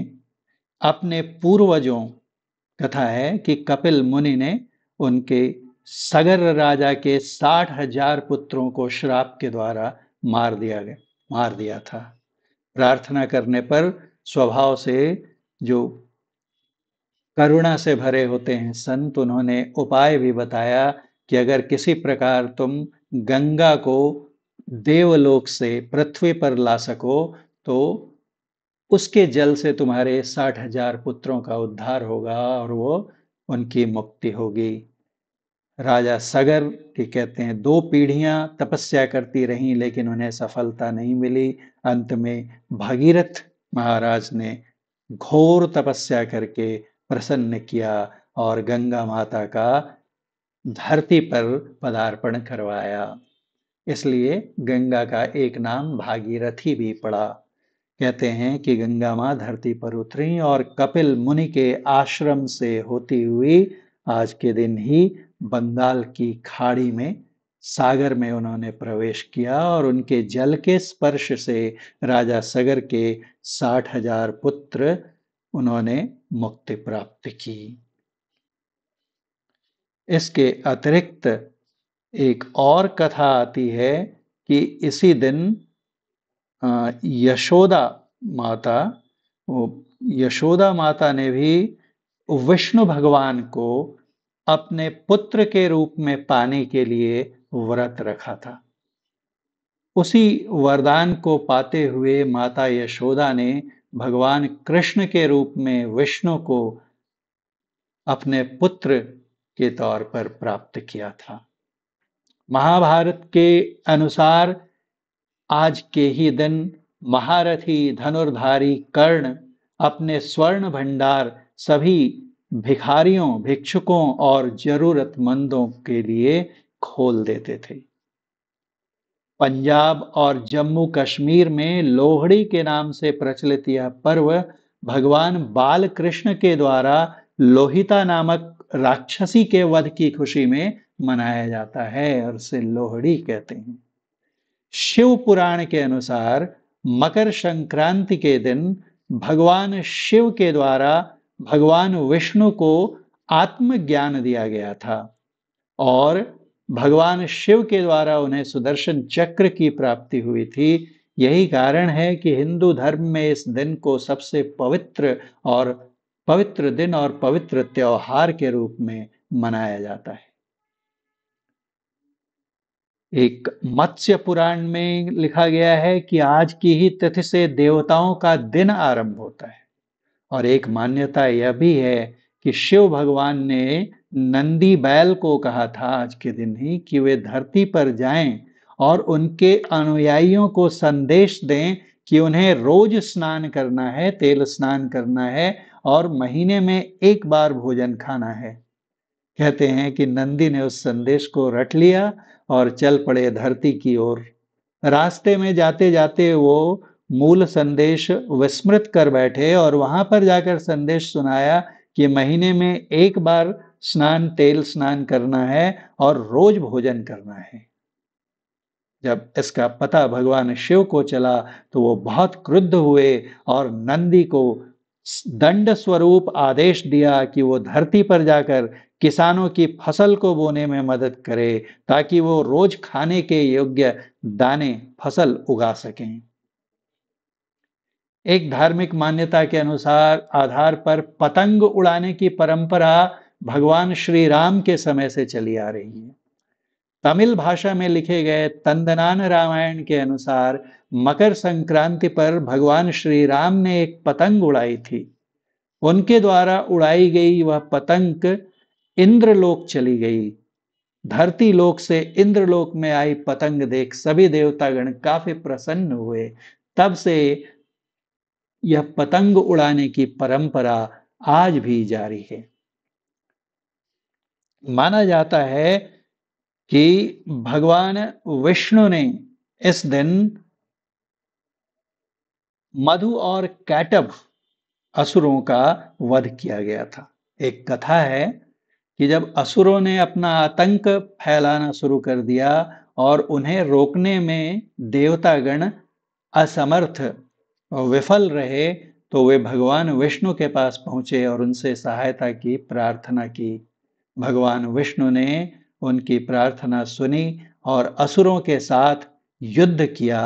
अपने पूर्वजों कथा है कि कपिल मुनि ने उनके सगर राजा के साठ हजार पुत्रों को श्राप के द्वारा मार दिया गया मार दिया था प्रार्थना करने पर स्वभाव से जो करुणा से भरे होते हैं संत उन्होंने उपाय भी बताया कि अगर किसी प्रकार तुम गंगा को देवलोक से पृथ्वी पर ला सको तो उसके जल से तुम्हारे साठ हजार पुत्रों का उद्धार होगा और वो उनकी मुक्ति होगी राजा सगर के कहते हैं दो पीढ़ियां तपस्या करती रहीं लेकिन उन्हें सफलता नहीं मिली अंत में भागीरथ महाराज ने घोर तपस्या करके प्रसन्न किया और गंगा माता का धरती पर पदार्पण करवाया इसलिए गंगा का एक नाम भागीरथी भी पड़ा कहते हैं कि गंगा माँ धरती पर उतरी और कपिल मुनि के आश्रम से होती हुई आज के दिन ही बंगाल की खाड़ी में सागर में उन्होंने प्रवेश किया और उनके जल के स्पर्श से राजा सगर के साठ हजार पुत्र उन्होंने मुक्ति प्राप्त की इसके अतिरिक्त एक और कथा आती है कि इसी दिन यशोदा माता यशोदा माता ने भी विष्णु भगवान को अपने पुत्र के रूप में पाने के लिए व्रत रखा था उसी वरदान को पाते हुए माता यशोदा ने भगवान कृष्ण के रूप में विष्णु को अपने पुत्र के तौर पर प्राप्त किया था महाभारत के अनुसार आज के ही दिन महारथी धनुर्धारी कर्ण अपने स्वर्ण भंडार सभी भिखारियों भिक्षुकों और जरूरतमंदों के लिए खोल देते थे पंजाब और जम्मू कश्मीर में लोहड़ी के नाम से प्रचलित यह पर्व भगवान बाल कृष्ण के द्वारा लोहिता नामक राक्षसी के वध की खुशी में मनाया जाता है और इसे लोहड़ी कहते हैं शिव पुराण के अनुसार मकर संक्रांति के दिन भगवान शिव के द्वारा भगवान विष्णु को आत्मज्ञान दिया गया था और भगवान शिव के द्वारा उन्हें सुदर्शन चक्र की प्राप्ति हुई थी यही कारण है कि हिंदू धर्म में इस दिन को सबसे पवित्र और पवित्र दिन और पवित्र त्योहार के रूप में मनाया जाता है एक मत्स्य पुराण में लिखा गया है कि आज की ही तिथि से देवताओं का दिन आरंभ होता है और एक मान्यता यह भी है कि शिव भगवान ने नंदी बैल को कहा था आज के दिन ही कि वे धरती पर जाएं और उनके अनुयायियों को संदेश दें कि उन्हें रोज स्नान करना है तेल स्नान करना है और महीने में एक बार भोजन खाना है कहते हैं कि नंदी ने उस संदेश को रट लिया और चल पड़े धरती की ओर रास्ते में जाते जाते वो मूल संदेश विस्मृत कर बैठे और वहां पर जाकर संदेश सुनाया कि महीने में एक बार स्नान तेल स्नान करना है और रोज भोजन करना है जब इसका पता भगवान शिव को चला तो वो बहुत क्रुद्ध हुए और नंदी को दंड स्वरूप आदेश दिया कि वो धरती पर जाकर किसानों की फसल को बोने में मदद करे ताकि वो रोज खाने के योग्य दाने फसल उगा सकें एक धार्मिक मान्यता के अनुसार आधार पर पतंग उड़ाने की परंपरा भगवान श्री राम के समय से चली आ रही है तमिल भाषा में लिखे गए तंदनान रामायण के अनुसार मकर संक्रांति पर भगवान श्री राम ने एक पतंग उड़ाई थी उनके द्वारा उड़ाई गई वह पतंग इंद्रलोक चली गई धरती लोक से इंद्रलोक में आई पतंग देख सभी देवतागण काफी प्रसन्न हुए तब से यह पतंग उड़ाने की परंपरा आज भी जारी है माना जाता है कि भगवान विष्णु ने इस दिन मधु और कैटभ असुरों का वध किया गया था एक कथा है कि जब असुरों ने अपना आतंक फैलाना शुरू कर दिया और उन्हें रोकने में देवतागण असमर्थ विफल रहे तो वे भगवान विष्णु के पास पहुंचे और उनसे सहायता की प्रार्थना की भगवान विष्णु ने उनकी प्रार्थना सुनी और असुरों के साथ युद्ध किया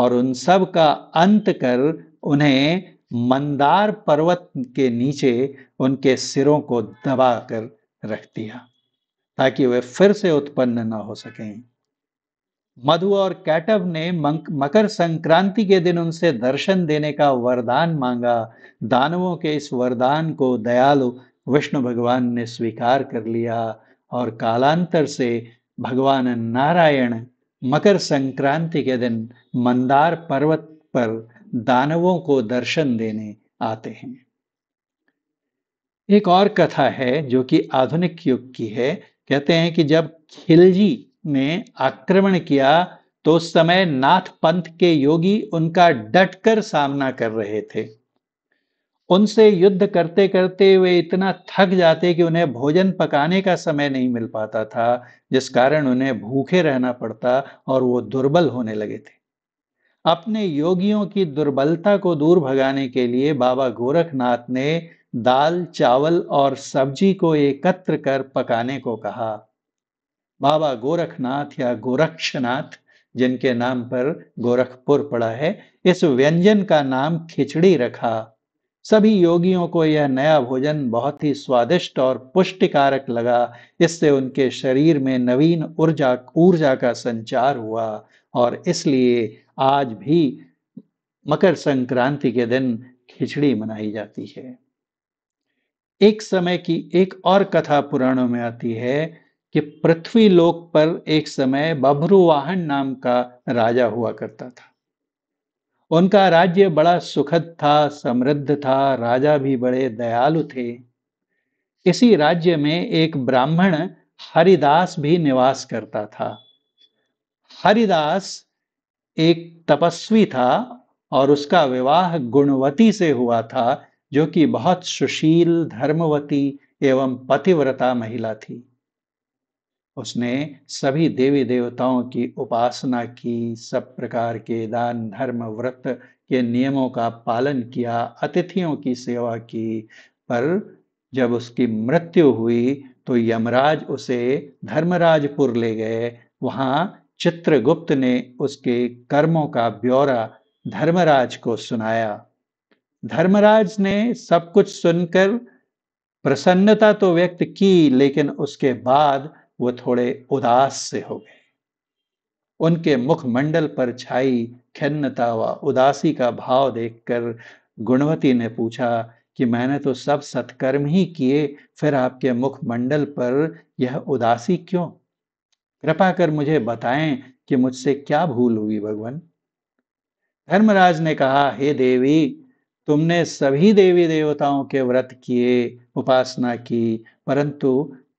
और उन सब का अंत कर उन्हें मंदार पर्वत के नीचे उनके सिरों को दबाकर रख दिया ताकि वे फिर से उत्पन्न न हो सकें मधु और कैटव ने मकर संक्रांति के दिन उनसे दर्शन देने का वरदान मांगा दानवों के इस वरदान को दयालु विष्णु भगवान ने स्वीकार कर लिया और कालांतर से भगवान नारायण मकर संक्रांति के दिन मंदार पर्वत पर दानवों को दर्शन देने आते हैं एक और कथा है जो कि आधुनिक युग की है कहते हैं कि जब खिलजी ने आक्रमण किया तो उस समय नाथ पंथ के योगी उनका डटकर सामना कर रहे थे उनसे युद्ध करते करते वे इतना थक जाते कि उन्हें भोजन पकाने का समय नहीं मिल पाता था जिस कारण उन्हें भूखे रहना पड़ता और वो दुर्बल होने लगे थे अपने योगियों की दुर्बलता को दूर भगाने के लिए बाबा गोरखनाथ ने दाल चावल और सब्जी को एकत्र कर पकाने को कहा बाबा गोरखनाथ या गोरक्षनाथ जिनके नाम पर गोरखपुर पड़ा है इस व्यंजन का नाम खिचड़ी रखा सभी योगियों को यह नया भोजन बहुत ही स्वादिष्ट और पुष्टिकारक लगा इससे उनके शरीर में नवीन ऊर्जा ऊर्जा का संचार हुआ और इसलिए आज भी मकर संक्रांति के दिन खिचड़ी मनाई जाती है एक समय की एक और कथा पुराणों में आती है कि पृथ्वी लोक पर एक समय बभ्रुवाहन नाम का राजा हुआ करता था उनका राज्य बड़ा सुखद था समृद्ध था राजा भी बड़े दयालु थे इसी राज्य में एक ब्राह्मण हरिदास भी निवास करता था हरिदास एक तपस्वी था और उसका विवाह गुणवती से हुआ था जो कि बहुत सुशील धर्मवती एवं पतिव्रता महिला थी उसने सभी देवी देवताओं की उपासना की सब प्रकार के दान धर्म व्रत के नियमों का पालन किया अतिथियों की सेवा की पर जब उसकी मृत्यु हुई तो यमराज उसे धर्मराजपुर ले गए वहां चित्रगुप्त ने उसके कर्मों का ब्यौरा धर्मराज को सुनाया धर्मराज ने सब कुछ सुनकर प्रसन्नता तो व्यक्त की लेकिन उसके बाद वो थोड़े उदास से हो गए उनके मुखमंडल पर छाई खिन्नता व उदासी का भाव देखकर गुणवती ने पूछा कि मैंने तो सब सत्कर्म ही किए फिर आपके मुखमंडल पर यह उदासी क्यों कृपा कर मुझे बताएं कि मुझसे क्या भूल हुई भगवान धर्मराज ने कहा हे देवी तुमने सभी देवी देवताओं के व्रत किए उपासना की परंतु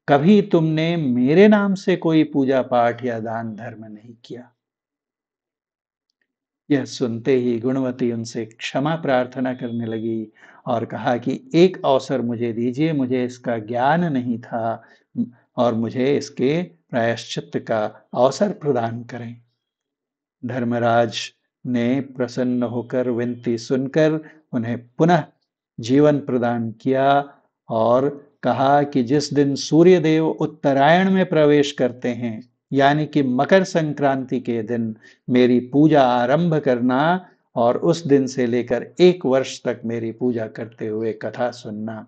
कभी तुमने मेरे नाम से कोई पूजा पाठ या दान धर्म नहीं किया यह सुनते ही गुणवती उनसे क्षमा प्रार्थना करने लगी और कहा कि एक अवसर मुझे दीजिए मुझे इसका ज्ञान नहीं था और मुझे इसके प्रायश्चित का अवसर प्रदान करें धर्मराज ने प्रसन्न होकर विनती सुनकर उन्हें पुनः जीवन प्रदान किया और कहा कि जिस दिन सूर्य देव उत्तरायण में प्रवेश करते हैं यानी कि मकर संक्रांति के दिन मेरी पूजा आरंभ करना और उस दिन से लेकर एक वर्ष तक मेरी पूजा करते हुए कथा सुनना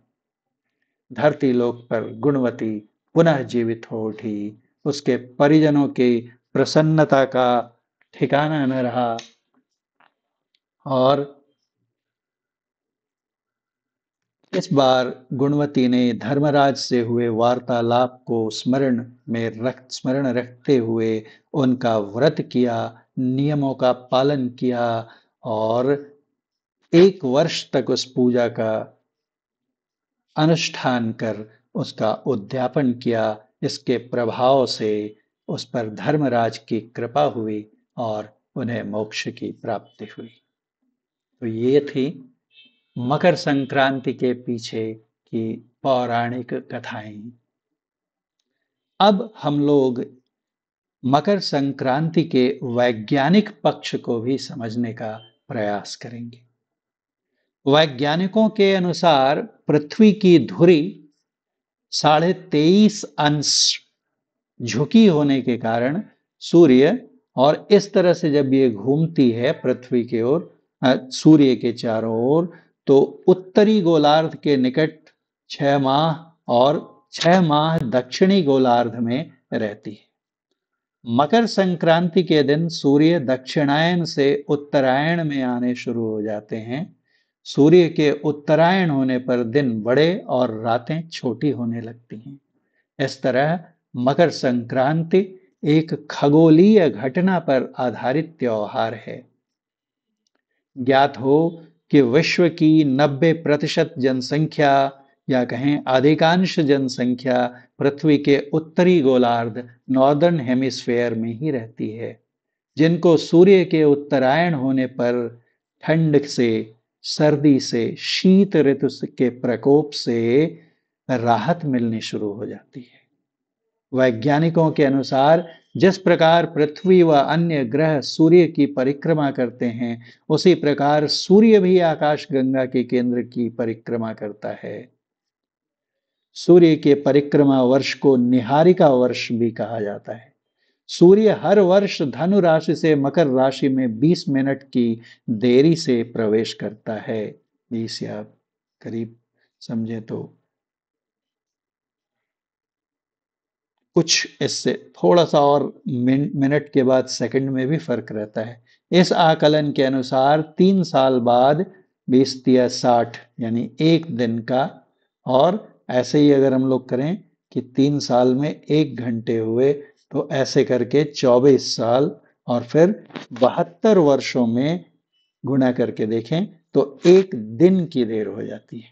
धरती लोक पर गुणवती पुनः जीवित हो उठी उसके परिजनों की प्रसन्नता का ठिकाना न रहा और इस बार गुणवती ने धर्मराज से हुए वार्तालाप को स्मरण में रख स्मरण रखते हुए उनका व्रत किया नियमों का पालन किया और एक वर्ष तक उस पूजा का अनुष्ठान कर उसका उद्यापन किया इसके प्रभाव से उस पर धर्मराज की कृपा हुई और उन्हें मोक्ष की प्राप्ति हुई तो ये थी मकर संक्रांति के पीछे की पौराणिक कथाएं अब हम लोग मकर संक्रांति के वैज्ञानिक पक्ष को भी समझने का प्रयास करेंगे वैज्ञानिकों के अनुसार पृथ्वी की धुरी साढ़े तेईस अंश झुकी होने के कारण सूर्य और इस तरह से जब ये घूमती है पृथ्वी के ओर सूर्य के चारों ओर तो उत्तरी गोलार्ध के निकट छह माह और छह माह दक्षिणी गोलार्ध में रहती है मकर संक्रांति के दिन सूर्य दक्षिणायन से उत्तरायण में आने शुरू हो जाते हैं सूर्य के उत्तरायण होने पर दिन बड़े और रातें छोटी होने लगती हैं इस तरह मकर संक्रांति एक खगोलीय घटना पर आधारित त्योहार है ज्ञात हो कि विश्व की 90 प्रतिशत जनसंख्या या कहें अधिकांश जनसंख्या पृथ्वी के उत्तरी गोलार्ध नॉर्दर्न हेमिस्फेयर में ही रहती है जिनको सूर्य के उत्तरायण होने पर ठंड से सर्दी से शीत ऋतु के प्रकोप से राहत मिलनी शुरू हो जाती है वैज्ञानिकों के अनुसार जिस प्रकार पृथ्वी व अन्य ग्रह सूर्य की परिक्रमा करते हैं उसी प्रकार सूर्य भी आकाश गंगा के केंद्र की परिक्रमा करता है सूर्य के परिक्रमा वर्ष को निहारिका वर्ष भी कहा जाता है सूर्य हर वर्ष धनु राशि से मकर राशि में 20 मिनट की देरी से प्रवेश करता है बीस या करीब समझे तो कुछ इससे थोड़ा सा और मिनट के बाद सेकंड में भी फर्क रहता है इस आकलन के अनुसार तीन साल बाद बीस या साठ यानी एक दिन का और ऐसे ही अगर हम लोग करें कि तीन साल में एक घंटे हुए तो ऐसे करके चौबीस साल और फिर बहत्तर वर्षों में गुणा करके देखें तो एक दिन की देर हो जाती है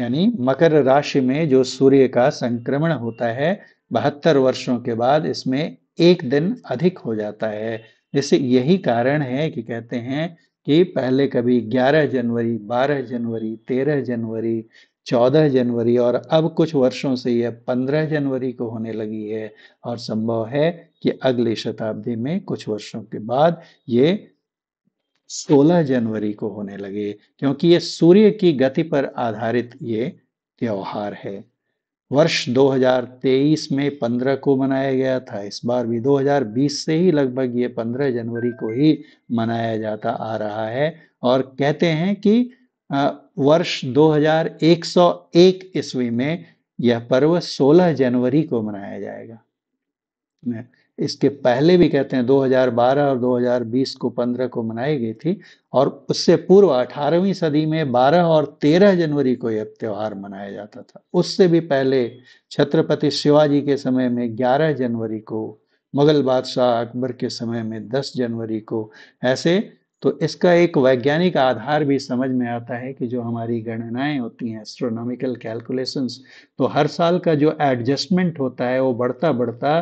यानी मकर राशि में जो सूर्य का संक्रमण होता है बहत्तर वर्षों के बाद इसमें एक दिन अधिक हो जाता है जैसे यही कारण है कि कहते हैं कि पहले कभी 11 जनवरी 12 जनवरी 13 जनवरी 14 जनवरी और अब कुछ वर्षों से यह 15 जनवरी को होने लगी है और संभव है कि अगली शताब्दी में कुछ वर्षों के बाद ये 16 जनवरी को होने लगे क्योंकि ये सूर्य की गति पर आधारित ये त्यौहार है वर्ष 2023 में 15 को मनाया गया था इस बार भी 2020 से ही लगभग ये 15 जनवरी को ही मनाया जाता आ रहा है और कहते हैं कि वर्ष 2101 ईस्वी में यह पर्व 16 जनवरी को मनाया जाएगा इसके पहले भी कहते हैं 2012 और 2020 को 15 को मनाई गई थी और उससे पूर्व 18वीं सदी में 12 और 13 जनवरी को यह त्यौहार मनाया जाता था उससे भी पहले छत्रपति शिवाजी के समय में 11 जनवरी को मुगल बादशाह अकबर के समय में 10 जनवरी को ऐसे तो इसका एक वैज्ञानिक आधार भी समझ में आता है कि जो हमारी गणनाएं होती हैं एस्ट्रोनॉमिकल कैलकुलेशंस तो हर साल का जो एडजस्टमेंट होता है वो बढ़ता बढ़ता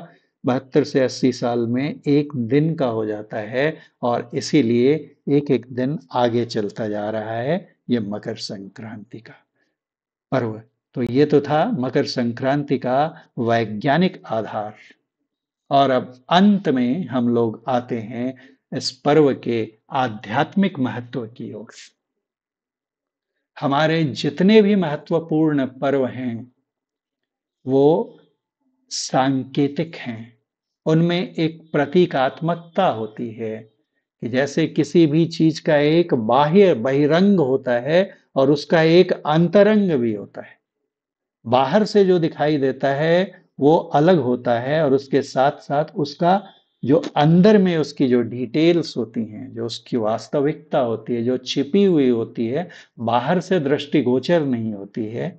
बहत्तर से अस्सी साल में एक दिन का हो जाता है और इसीलिए एक एक दिन आगे चलता जा रहा है ये मकर संक्रांति का पर्व तो ये तो था मकर संक्रांति का वैज्ञानिक आधार और अब अंत में हम लोग आते हैं इस पर्व के आध्यात्मिक महत्व की ओर हमारे जितने भी महत्वपूर्ण पर्व हैं वो सांकेतिक हैं उनमें एक प्रतीकात्मकता होती है कि जैसे किसी भी चीज का एक बाह्य बहिरंग होता है और उसका एक अंतरंग भी होता है बाहर से जो दिखाई देता है वो अलग होता है और उसके साथ साथ उसका जो अंदर में उसकी जो डिटेल्स होती हैं जो उसकी वास्तविकता होती है जो छिपी हुई होती है बाहर से दृष्टिगोचर नहीं होती है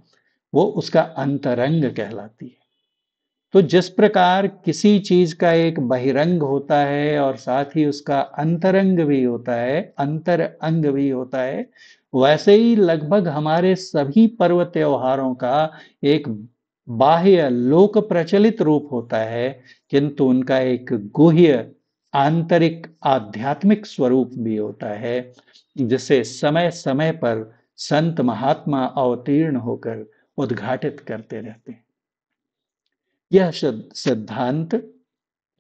वो उसका अंतरंग कहलाती है तो जिस प्रकार किसी चीज का एक बहिरंग होता है और साथ ही उसका अंतरंग भी होता है अंतर अंग भी होता है वैसे ही लगभग हमारे सभी पर्व त्योहारों का एक बाह्य लोक प्रचलित रूप होता है किंतु उनका एक गुह्य आंतरिक आध्यात्मिक स्वरूप भी होता है जिसे समय समय पर संत महात्मा अवतीर्ण होकर उद्घाटित करते रहते हैं यह सिद्धांत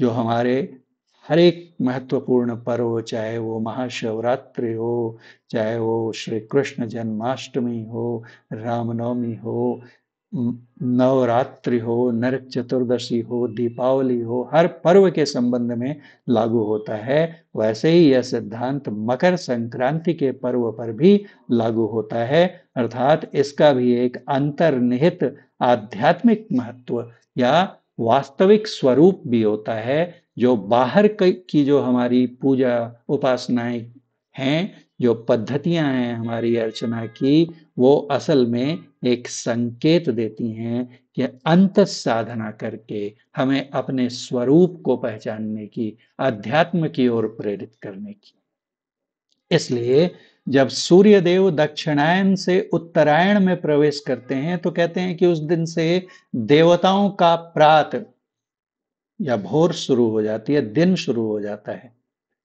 जो हमारे हर एक महत्वपूर्ण पर्व चाहे वो महाशिवरात्रि हो चाहे वो श्री कृष्ण जन्माष्टमी हो रामनवमी हो नवरात्रि हो नरक चतुर्दशी हो दीपावली हो हर पर्व के संबंध में लागू होता है वैसे ही यह सिद्धांत मकर संक्रांति के पर्व पर भी लागू होता है अर्थात इसका भी एक अंतर्निहित आध्यात्मिक महत्व या वास्तविक स्वरूप भी होता है जो बाहर की जो हमारी पूजा उपासनाएं हैं जो पद्धतियां हैं हमारी अर्चना की वो असल में एक संकेत देती हैं कि अंत साधना करके हमें अपने स्वरूप को पहचानने की अध्यात्म की ओर प्रेरित करने की इसलिए जब सूर्यदेव दक्षिणायन से उत्तरायण में प्रवेश करते हैं तो कहते हैं कि उस दिन से देवताओं का प्रात या भोर शुरू हो जाती है दिन शुरू हो जाता है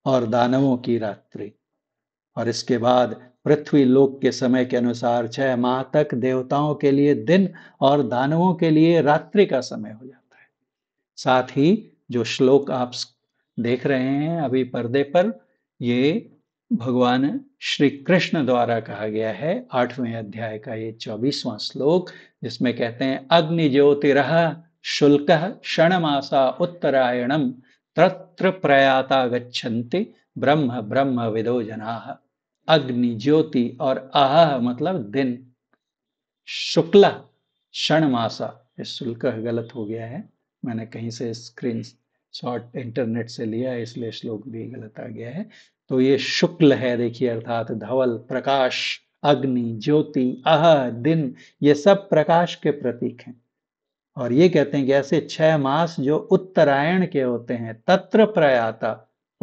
और दानवों की रात्रि और इसके बाद पृथ्वी लोक के समय के अनुसार छह माह तक देवताओं के लिए दिन और दानवों के लिए रात्रि का समय हो जाता है साथ ही जो श्लोक आप देख रहे हैं अभी पर्दे पर ये भगवान श्री कृष्ण द्वारा कहा गया है आठवें अध्याय का ये चौबीसवां श्लोक जिसमें कहते हैं अग्नि ज्योतिरह शुल्क क्षणमासा उत्तरायणम त्र प्रयाता गच्छन्ति ब्रह्म ब्रह्म विदो जना अग्नि ज्योति और आह मतलब दिन शुक्ल शुक्ला ये शुल्क गलत हो गया है मैंने कहीं से स्क्रीन शॉट इंटरनेट से लिया है इसलिए श्लोक भी गलत आ गया है तो ये शुक्ल है देखिए अर्थात धवल प्रकाश अग्नि ज्योति अह दिन ये सब प्रकाश के प्रतीक हैं और ये कहते हैं कि ऐसे छह मास जो उत्तरायण के होते हैं तत्र प्रयाता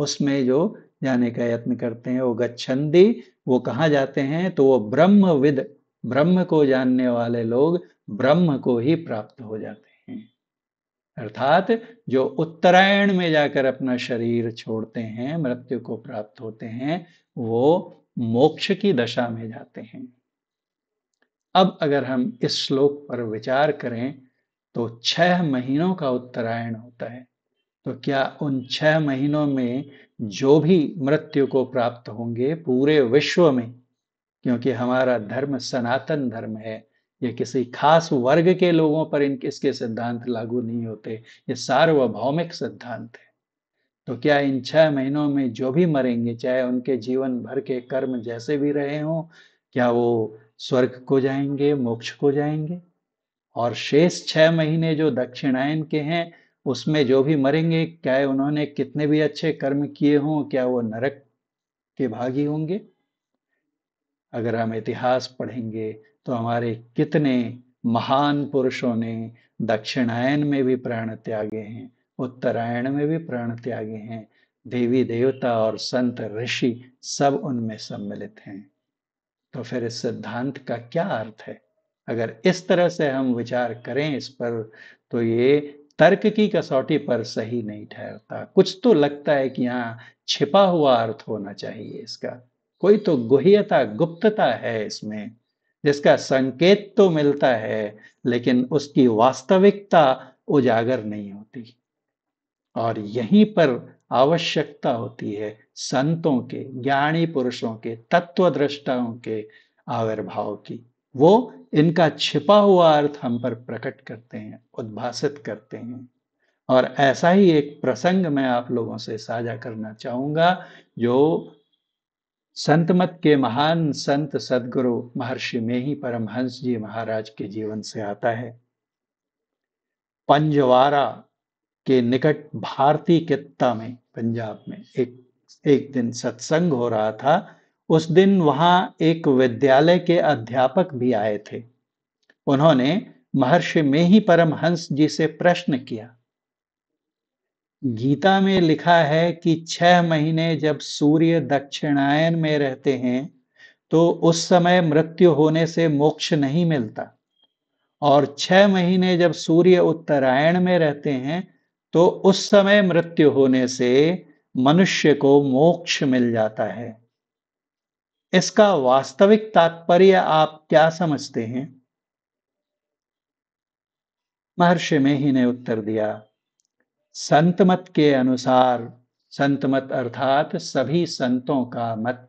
उसमें जो जाने का यत्न करते हैं वो गच्छंदी वो कहाँ जाते हैं तो वो ब्रह्म विद ब्रह्म को जानने वाले लोग ब्रह्म को ही प्राप्त हो जाते हैं अर्थात जो उत्तरायण में जाकर अपना शरीर छोड़ते हैं मृत्यु को प्राप्त होते हैं वो मोक्ष की दशा में जाते हैं अब अगर हम इस श्लोक पर विचार करें तो छह महीनों का उत्तरायण होता है तो क्या उन छह महीनों में जो भी मृत्यु को प्राप्त होंगे पूरे विश्व में क्योंकि हमारा धर्म सनातन धर्म है ये किसी खास वर्ग के लोगों पर इन इसके सिद्धांत लागू नहीं होते ये सार्वभौमिक सिद्धांत है तो क्या इन छह महीनों में जो भी मरेंगे चाहे उनके जीवन भर के कर्म जैसे भी रहे हों क्या वो स्वर्ग को जाएंगे मोक्ष को जाएंगे और शेष छह महीने जो दक्षिणायन के हैं उसमें जो भी मरेंगे क्या उन्होंने कितने भी अच्छे कर्म किए हों क्या वो नरक के भागी होंगे अगर हम इतिहास पढ़ेंगे तो हमारे कितने महान पुरुषों ने दक्षिणायन में भी प्राण त्यागे हैं उत्तरायण में भी प्राण त्यागे हैं देवी देवता और संत ऋषि सब उनमें सम्मिलित हैं तो फिर इस सिद्धांत का क्या अर्थ है अगर इस तरह से हम विचार करें इस पर तो ये तर्क की कसौटी पर सही नहीं ठहरता कुछ तो लगता है कि यहाँ छिपा हुआ अर्थ होना चाहिए इसका कोई तो गुहता गुप्तता है इसमें जिसका संकेत तो मिलता है लेकिन उसकी वास्तविकता उजागर नहीं होती और यहीं पर आवश्यकता होती है संतों के ज्ञानी पुरुषों के तत्वद्रष्टाओं के आविर्भाव की वो इनका छिपा हुआ अर्थ हम पर प्रकट करते हैं उद्भाषित करते हैं और ऐसा ही एक प्रसंग मैं आप लोगों से साझा करना चाहूंगा जो संत मत के महान संत सदगुरु महर्षि में ही परमहंस जी महाराज के जीवन से आता है पंजवारा के निकट भारती कित्ता में पंजाब में एक एक दिन सत्संग हो रहा था उस दिन वहां एक विद्यालय के अध्यापक भी आए थे उन्होंने महर्षि में ही परमहंस जी से प्रश्न किया गीता में लिखा है कि छह महीने जब सूर्य दक्षिणायन में रहते हैं तो उस समय मृत्यु होने से मोक्ष नहीं मिलता और छह महीने जब सूर्य उत्तरायण में रहते हैं तो उस समय मृत्यु होने से मनुष्य को मोक्ष मिल जाता है इसका वास्तविक तात्पर्य आप क्या समझते हैं महर्षि मेही ने उत्तर दिया संत मत के अनुसार संत मत अर्थात सभी संतों का मत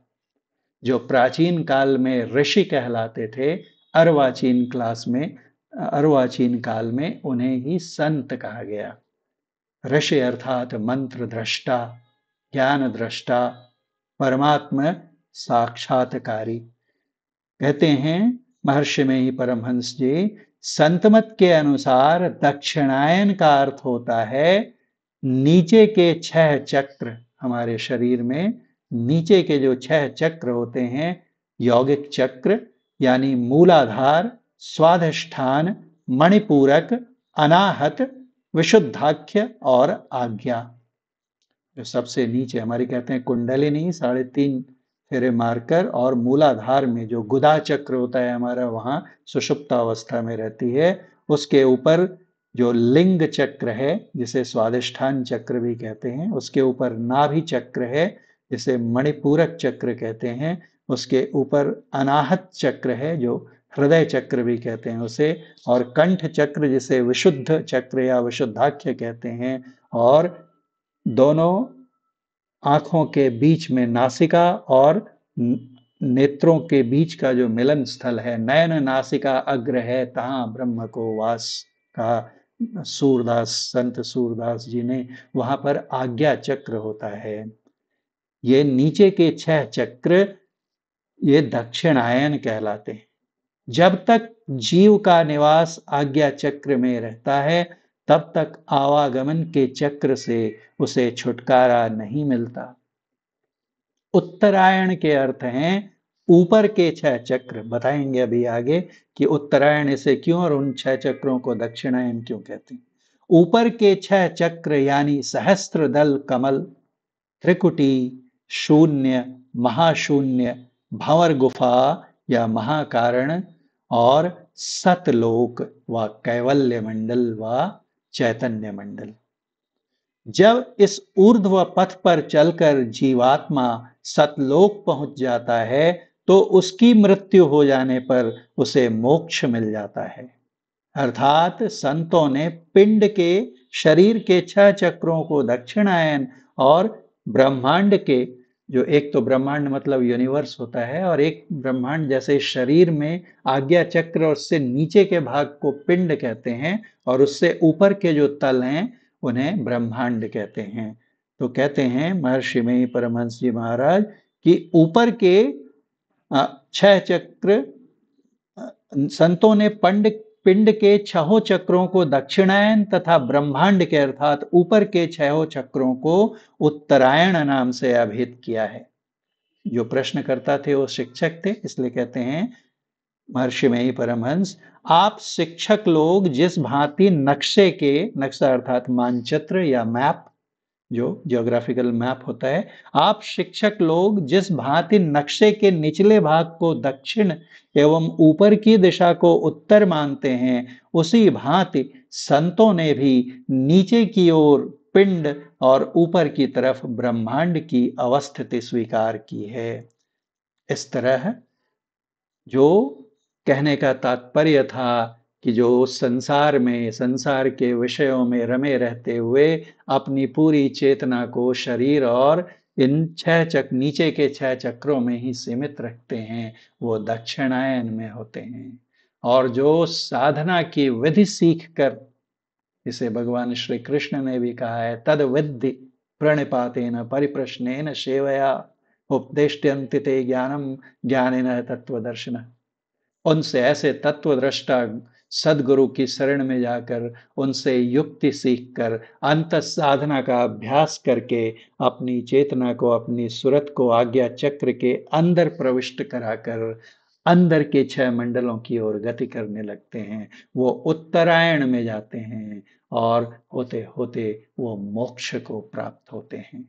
जो प्राचीन काल में ऋषि कहलाते थे अर्वाचीन क्लास में अर्वाचीन काल में उन्हें ही संत कहा गया ऋषि अर्थात मंत्र दृष्टा ज्ञान दृष्टा परमात्मा साक्षात्कारी कहते हैं महर्षि में ही परमहंस जी संतमत के अनुसार दक्षिणायन का अर्थ होता है नीचे के छह चक्र हमारे शरीर में नीचे के जो छह चक्र होते हैं यौगिक चक्र यानी मूलाधार स्वाधिष्ठान मणिपूरक अनाहत विशुद्धाख्य और आज्ञा जो सबसे नीचे हमारे कहते हैं कुंडलिनी साढ़े तीन फेरे मारकर और मूलाधार में जो गुदा चक्र होता है हमारा वहां सुषुप्त अवस्था में रहती है उसके ऊपर जो लिंग चक्र है जिसे स्वादिष्ठान चक्र भी कहते हैं उसके ऊपर नाभि चक्र है जिसे मणिपूरक चक्र कहते हैं उसके ऊपर अनाहत चक्र है जो हृदय चक्र भी कहते हैं उसे और कंठ चक्र जिसे विशुद्ध चक्र या विशुद्धाख्य कहते हैं और दोनों आंखों के बीच में नासिका और नेत्रों के बीच का जो मिलन स्थल है नयन नासिका अग्र है तहा ब्रह्म को वास कहा सूरदास संत सूरदास जी ने वहां पर आज्ञा चक्र होता है ये नीचे के छह चक्र ये दक्षिणायन कहलाते हैं जब तक जीव का निवास आज्ञा चक्र में रहता है तब तक आवागमन के चक्र से उसे छुटकारा नहीं मिलता उत्तरायण के अर्थ हैं ऊपर के छह चक्र बताएंगे अभी आगे कि उत्तरायण इसे क्यों और उन छह चक्रों को दक्षिणायन क्यों कहते हैं ऊपर के छह चक्र यानी सहस्त्र दल कमल त्रिकुटी शून्य महाशून्य भंवर गुफा या महाकारण और सतलोक व कैवल्य मंडल व चैतन्य मंडल जब इस ऊर्ध्व पथ पर चलकर जीवात्मा सतलोक पहुंच जाता है तो उसकी मृत्यु हो जाने पर उसे मोक्ष मिल जाता है अर्थात संतों ने पिंड के शरीर के छह चक्रों को दक्षिणायन और ब्रह्मांड के जो एक तो ब्रह्मांड मतलब यूनिवर्स होता है और एक ब्रह्मांड जैसे शरीर में आज्ञा चक्र और उससे नीचे के भाग को पिंड कहते हैं और उससे ऊपर के जो तल हैं उन्हें ब्रह्मांड कहते हैं तो कहते हैं महर्षि में परमहंस जी महाराज कि ऊपर के छह चक्र संतों ने पंड पिंड के छह चक्रों को दक्षिणायन तथा ब्रह्मांड के अर्थात ऊपर के छह चक्रों को उत्तरायण नाम से अभिहित किया है जो प्रश्न करता थे वो शिक्षक थे इसलिए कहते हैं महर्षि में ही परमहंस आप शिक्षक लोग जिस भांति नक्शे के नक्शा अर्थात मानचित्र या मैप जो जियोग्राफिकल मैप होता है आप शिक्षक लोग जिस भांति नक्शे के निचले भाग को दक्षिण एवं ऊपर की दिशा को उत्तर मानते हैं उसी भांति संतों ने भी नीचे की ओर पिंड और ऊपर की तरफ ब्रह्मांड की अवस्थिति स्वीकार की है इस तरह जो कहने का तात्पर्य था कि जो संसार में संसार के विषयों में रमे रहते हुए अपनी पूरी चेतना को शरीर और इन छह चक नीचे के छह चक्रों में ही सीमित रखते हैं वो दक्षिणायन में होते हैं और जो साधना की विधि सीख कर इसे भगवान श्री कृष्ण ने भी कहा है तद विधि प्रणिपाते न परिप्रश्न सेवया उपदेष्ट ज्ञानम तत्व दर्शन उनसे ऐसे तत्व दृष्टा सदगुरु की शरण में जाकर उनसे युक्ति सीखकर अंत साधना का अभ्यास करके अपनी चेतना को अपनी सुरत को आज्ञा चक्र के अंदर प्रविष्ट कराकर अंदर के छह मंडलों की ओर गति करने लगते हैं वो उत्तरायण में जाते हैं और होते होते वो मोक्ष को प्राप्त होते हैं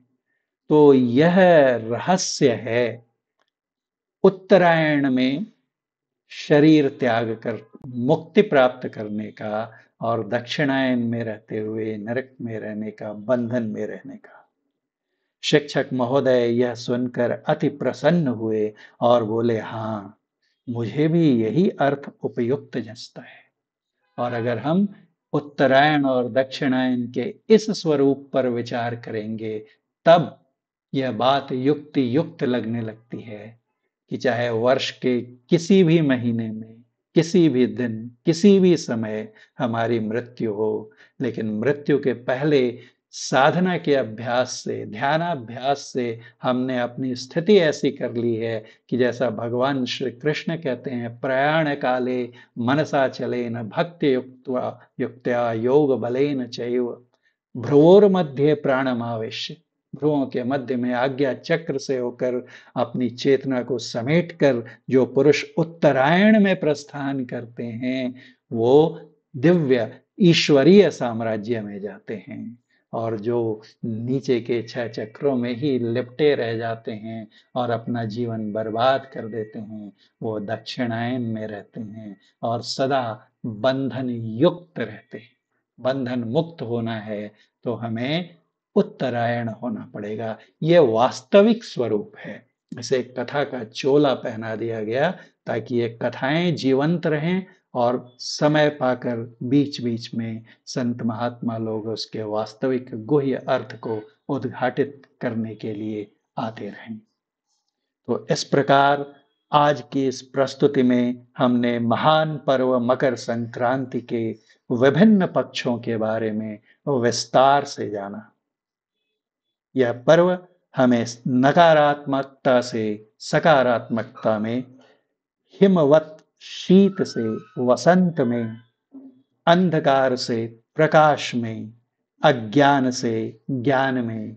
तो यह रहस्य है उत्तरायण में शरीर त्याग कर मुक्ति प्राप्त करने का और दक्षिणायन में रहते हुए नरक में रहने का बंधन में रहने का शिक्षक महोदय यह सुनकर अति प्रसन्न हुए और बोले हाँ मुझे भी यही अर्थ उपयुक्त जसता है और अगर हम उत्तरायण और दक्षिणायन के इस स्वरूप पर विचार करेंगे तब यह बात युक्ति युक्त लगने लगती है कि चाहे वर्ष के किसी भी महीने में किसी भी दिन किसी भी समय हमारी मृत्यु हो लेकिन मृत्यु के पहले साधना के अभ्यास से ध्यानाभ्यास से हमने अपनी स्थिति ऐसी कर ली है कि जैसा भगवान श्री कृष्ण कहते हैं प्रयाण काले मनसा चले न भक्ति युक्त युक्त्या योग बलेन चैव भ्रुवोर मध्य प्राणमावेश भ्रुवों के मध्य में आज्ञा चक्र से होकर अपनी चेतना को समेट कर जो पुरुष उत्तरायण में प्रस्थान करते हैं वो दिव्य ईश्वरीय साम्राज्य में जाते हैं और जो नीचे के छह चक्रों में ही लिपटे रह जाते हैं और अपना जीवन बर्बाद कर देते हैं वो दक्षिणायन में रहते हैं और सदा बंधन युक्त रहते हैं बंधन मुक्त होना है तो हमें उत्तरायण होना पड़ेगा ये वास्तविक स्वरूप है इसे कथा का चोला पहना दिया गया ताकि ये कथाएं जीवंत रहें और समय पाकर बीच बीच में संत महात्मा लोग उसके वास्तविक गुह्य अर्थ को उद्घाटित करने के लिए आते रहें तो इस प्रकार आज की इस प्रस्तुति में हमने महान पर्व मकर संक्रांति के विभिन्न पक्षों के बारे में विस्तार से जाना यह पर्व हमें नकारात्मकता से सकारात्मकता में हिमवत शीत से वसंत में अंधकार से प्रकाश में अज्ञान से ज्ञान में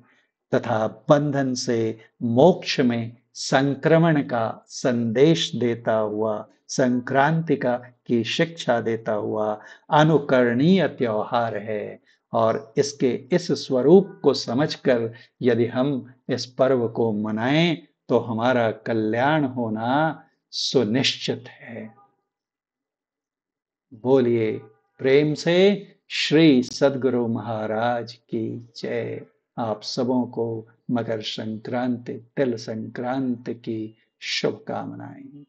तथा बंधन से मोक्ष में संक्रमण का संदेश देता हुआ संक्रांति का की शिक्षा देता हुआ अनुकरणीय त्योहार है और इसके इस स्वरूप को समझकर यदि हम इस पर्व को मनाएं तो हमारा कल्याण होना सुनिश्चित है बोलिए प्रेम से श्री सदगुरु महाराज की जय आप सबों को मकर संक्रांति तिल संक्रांति की शुभकामनाएं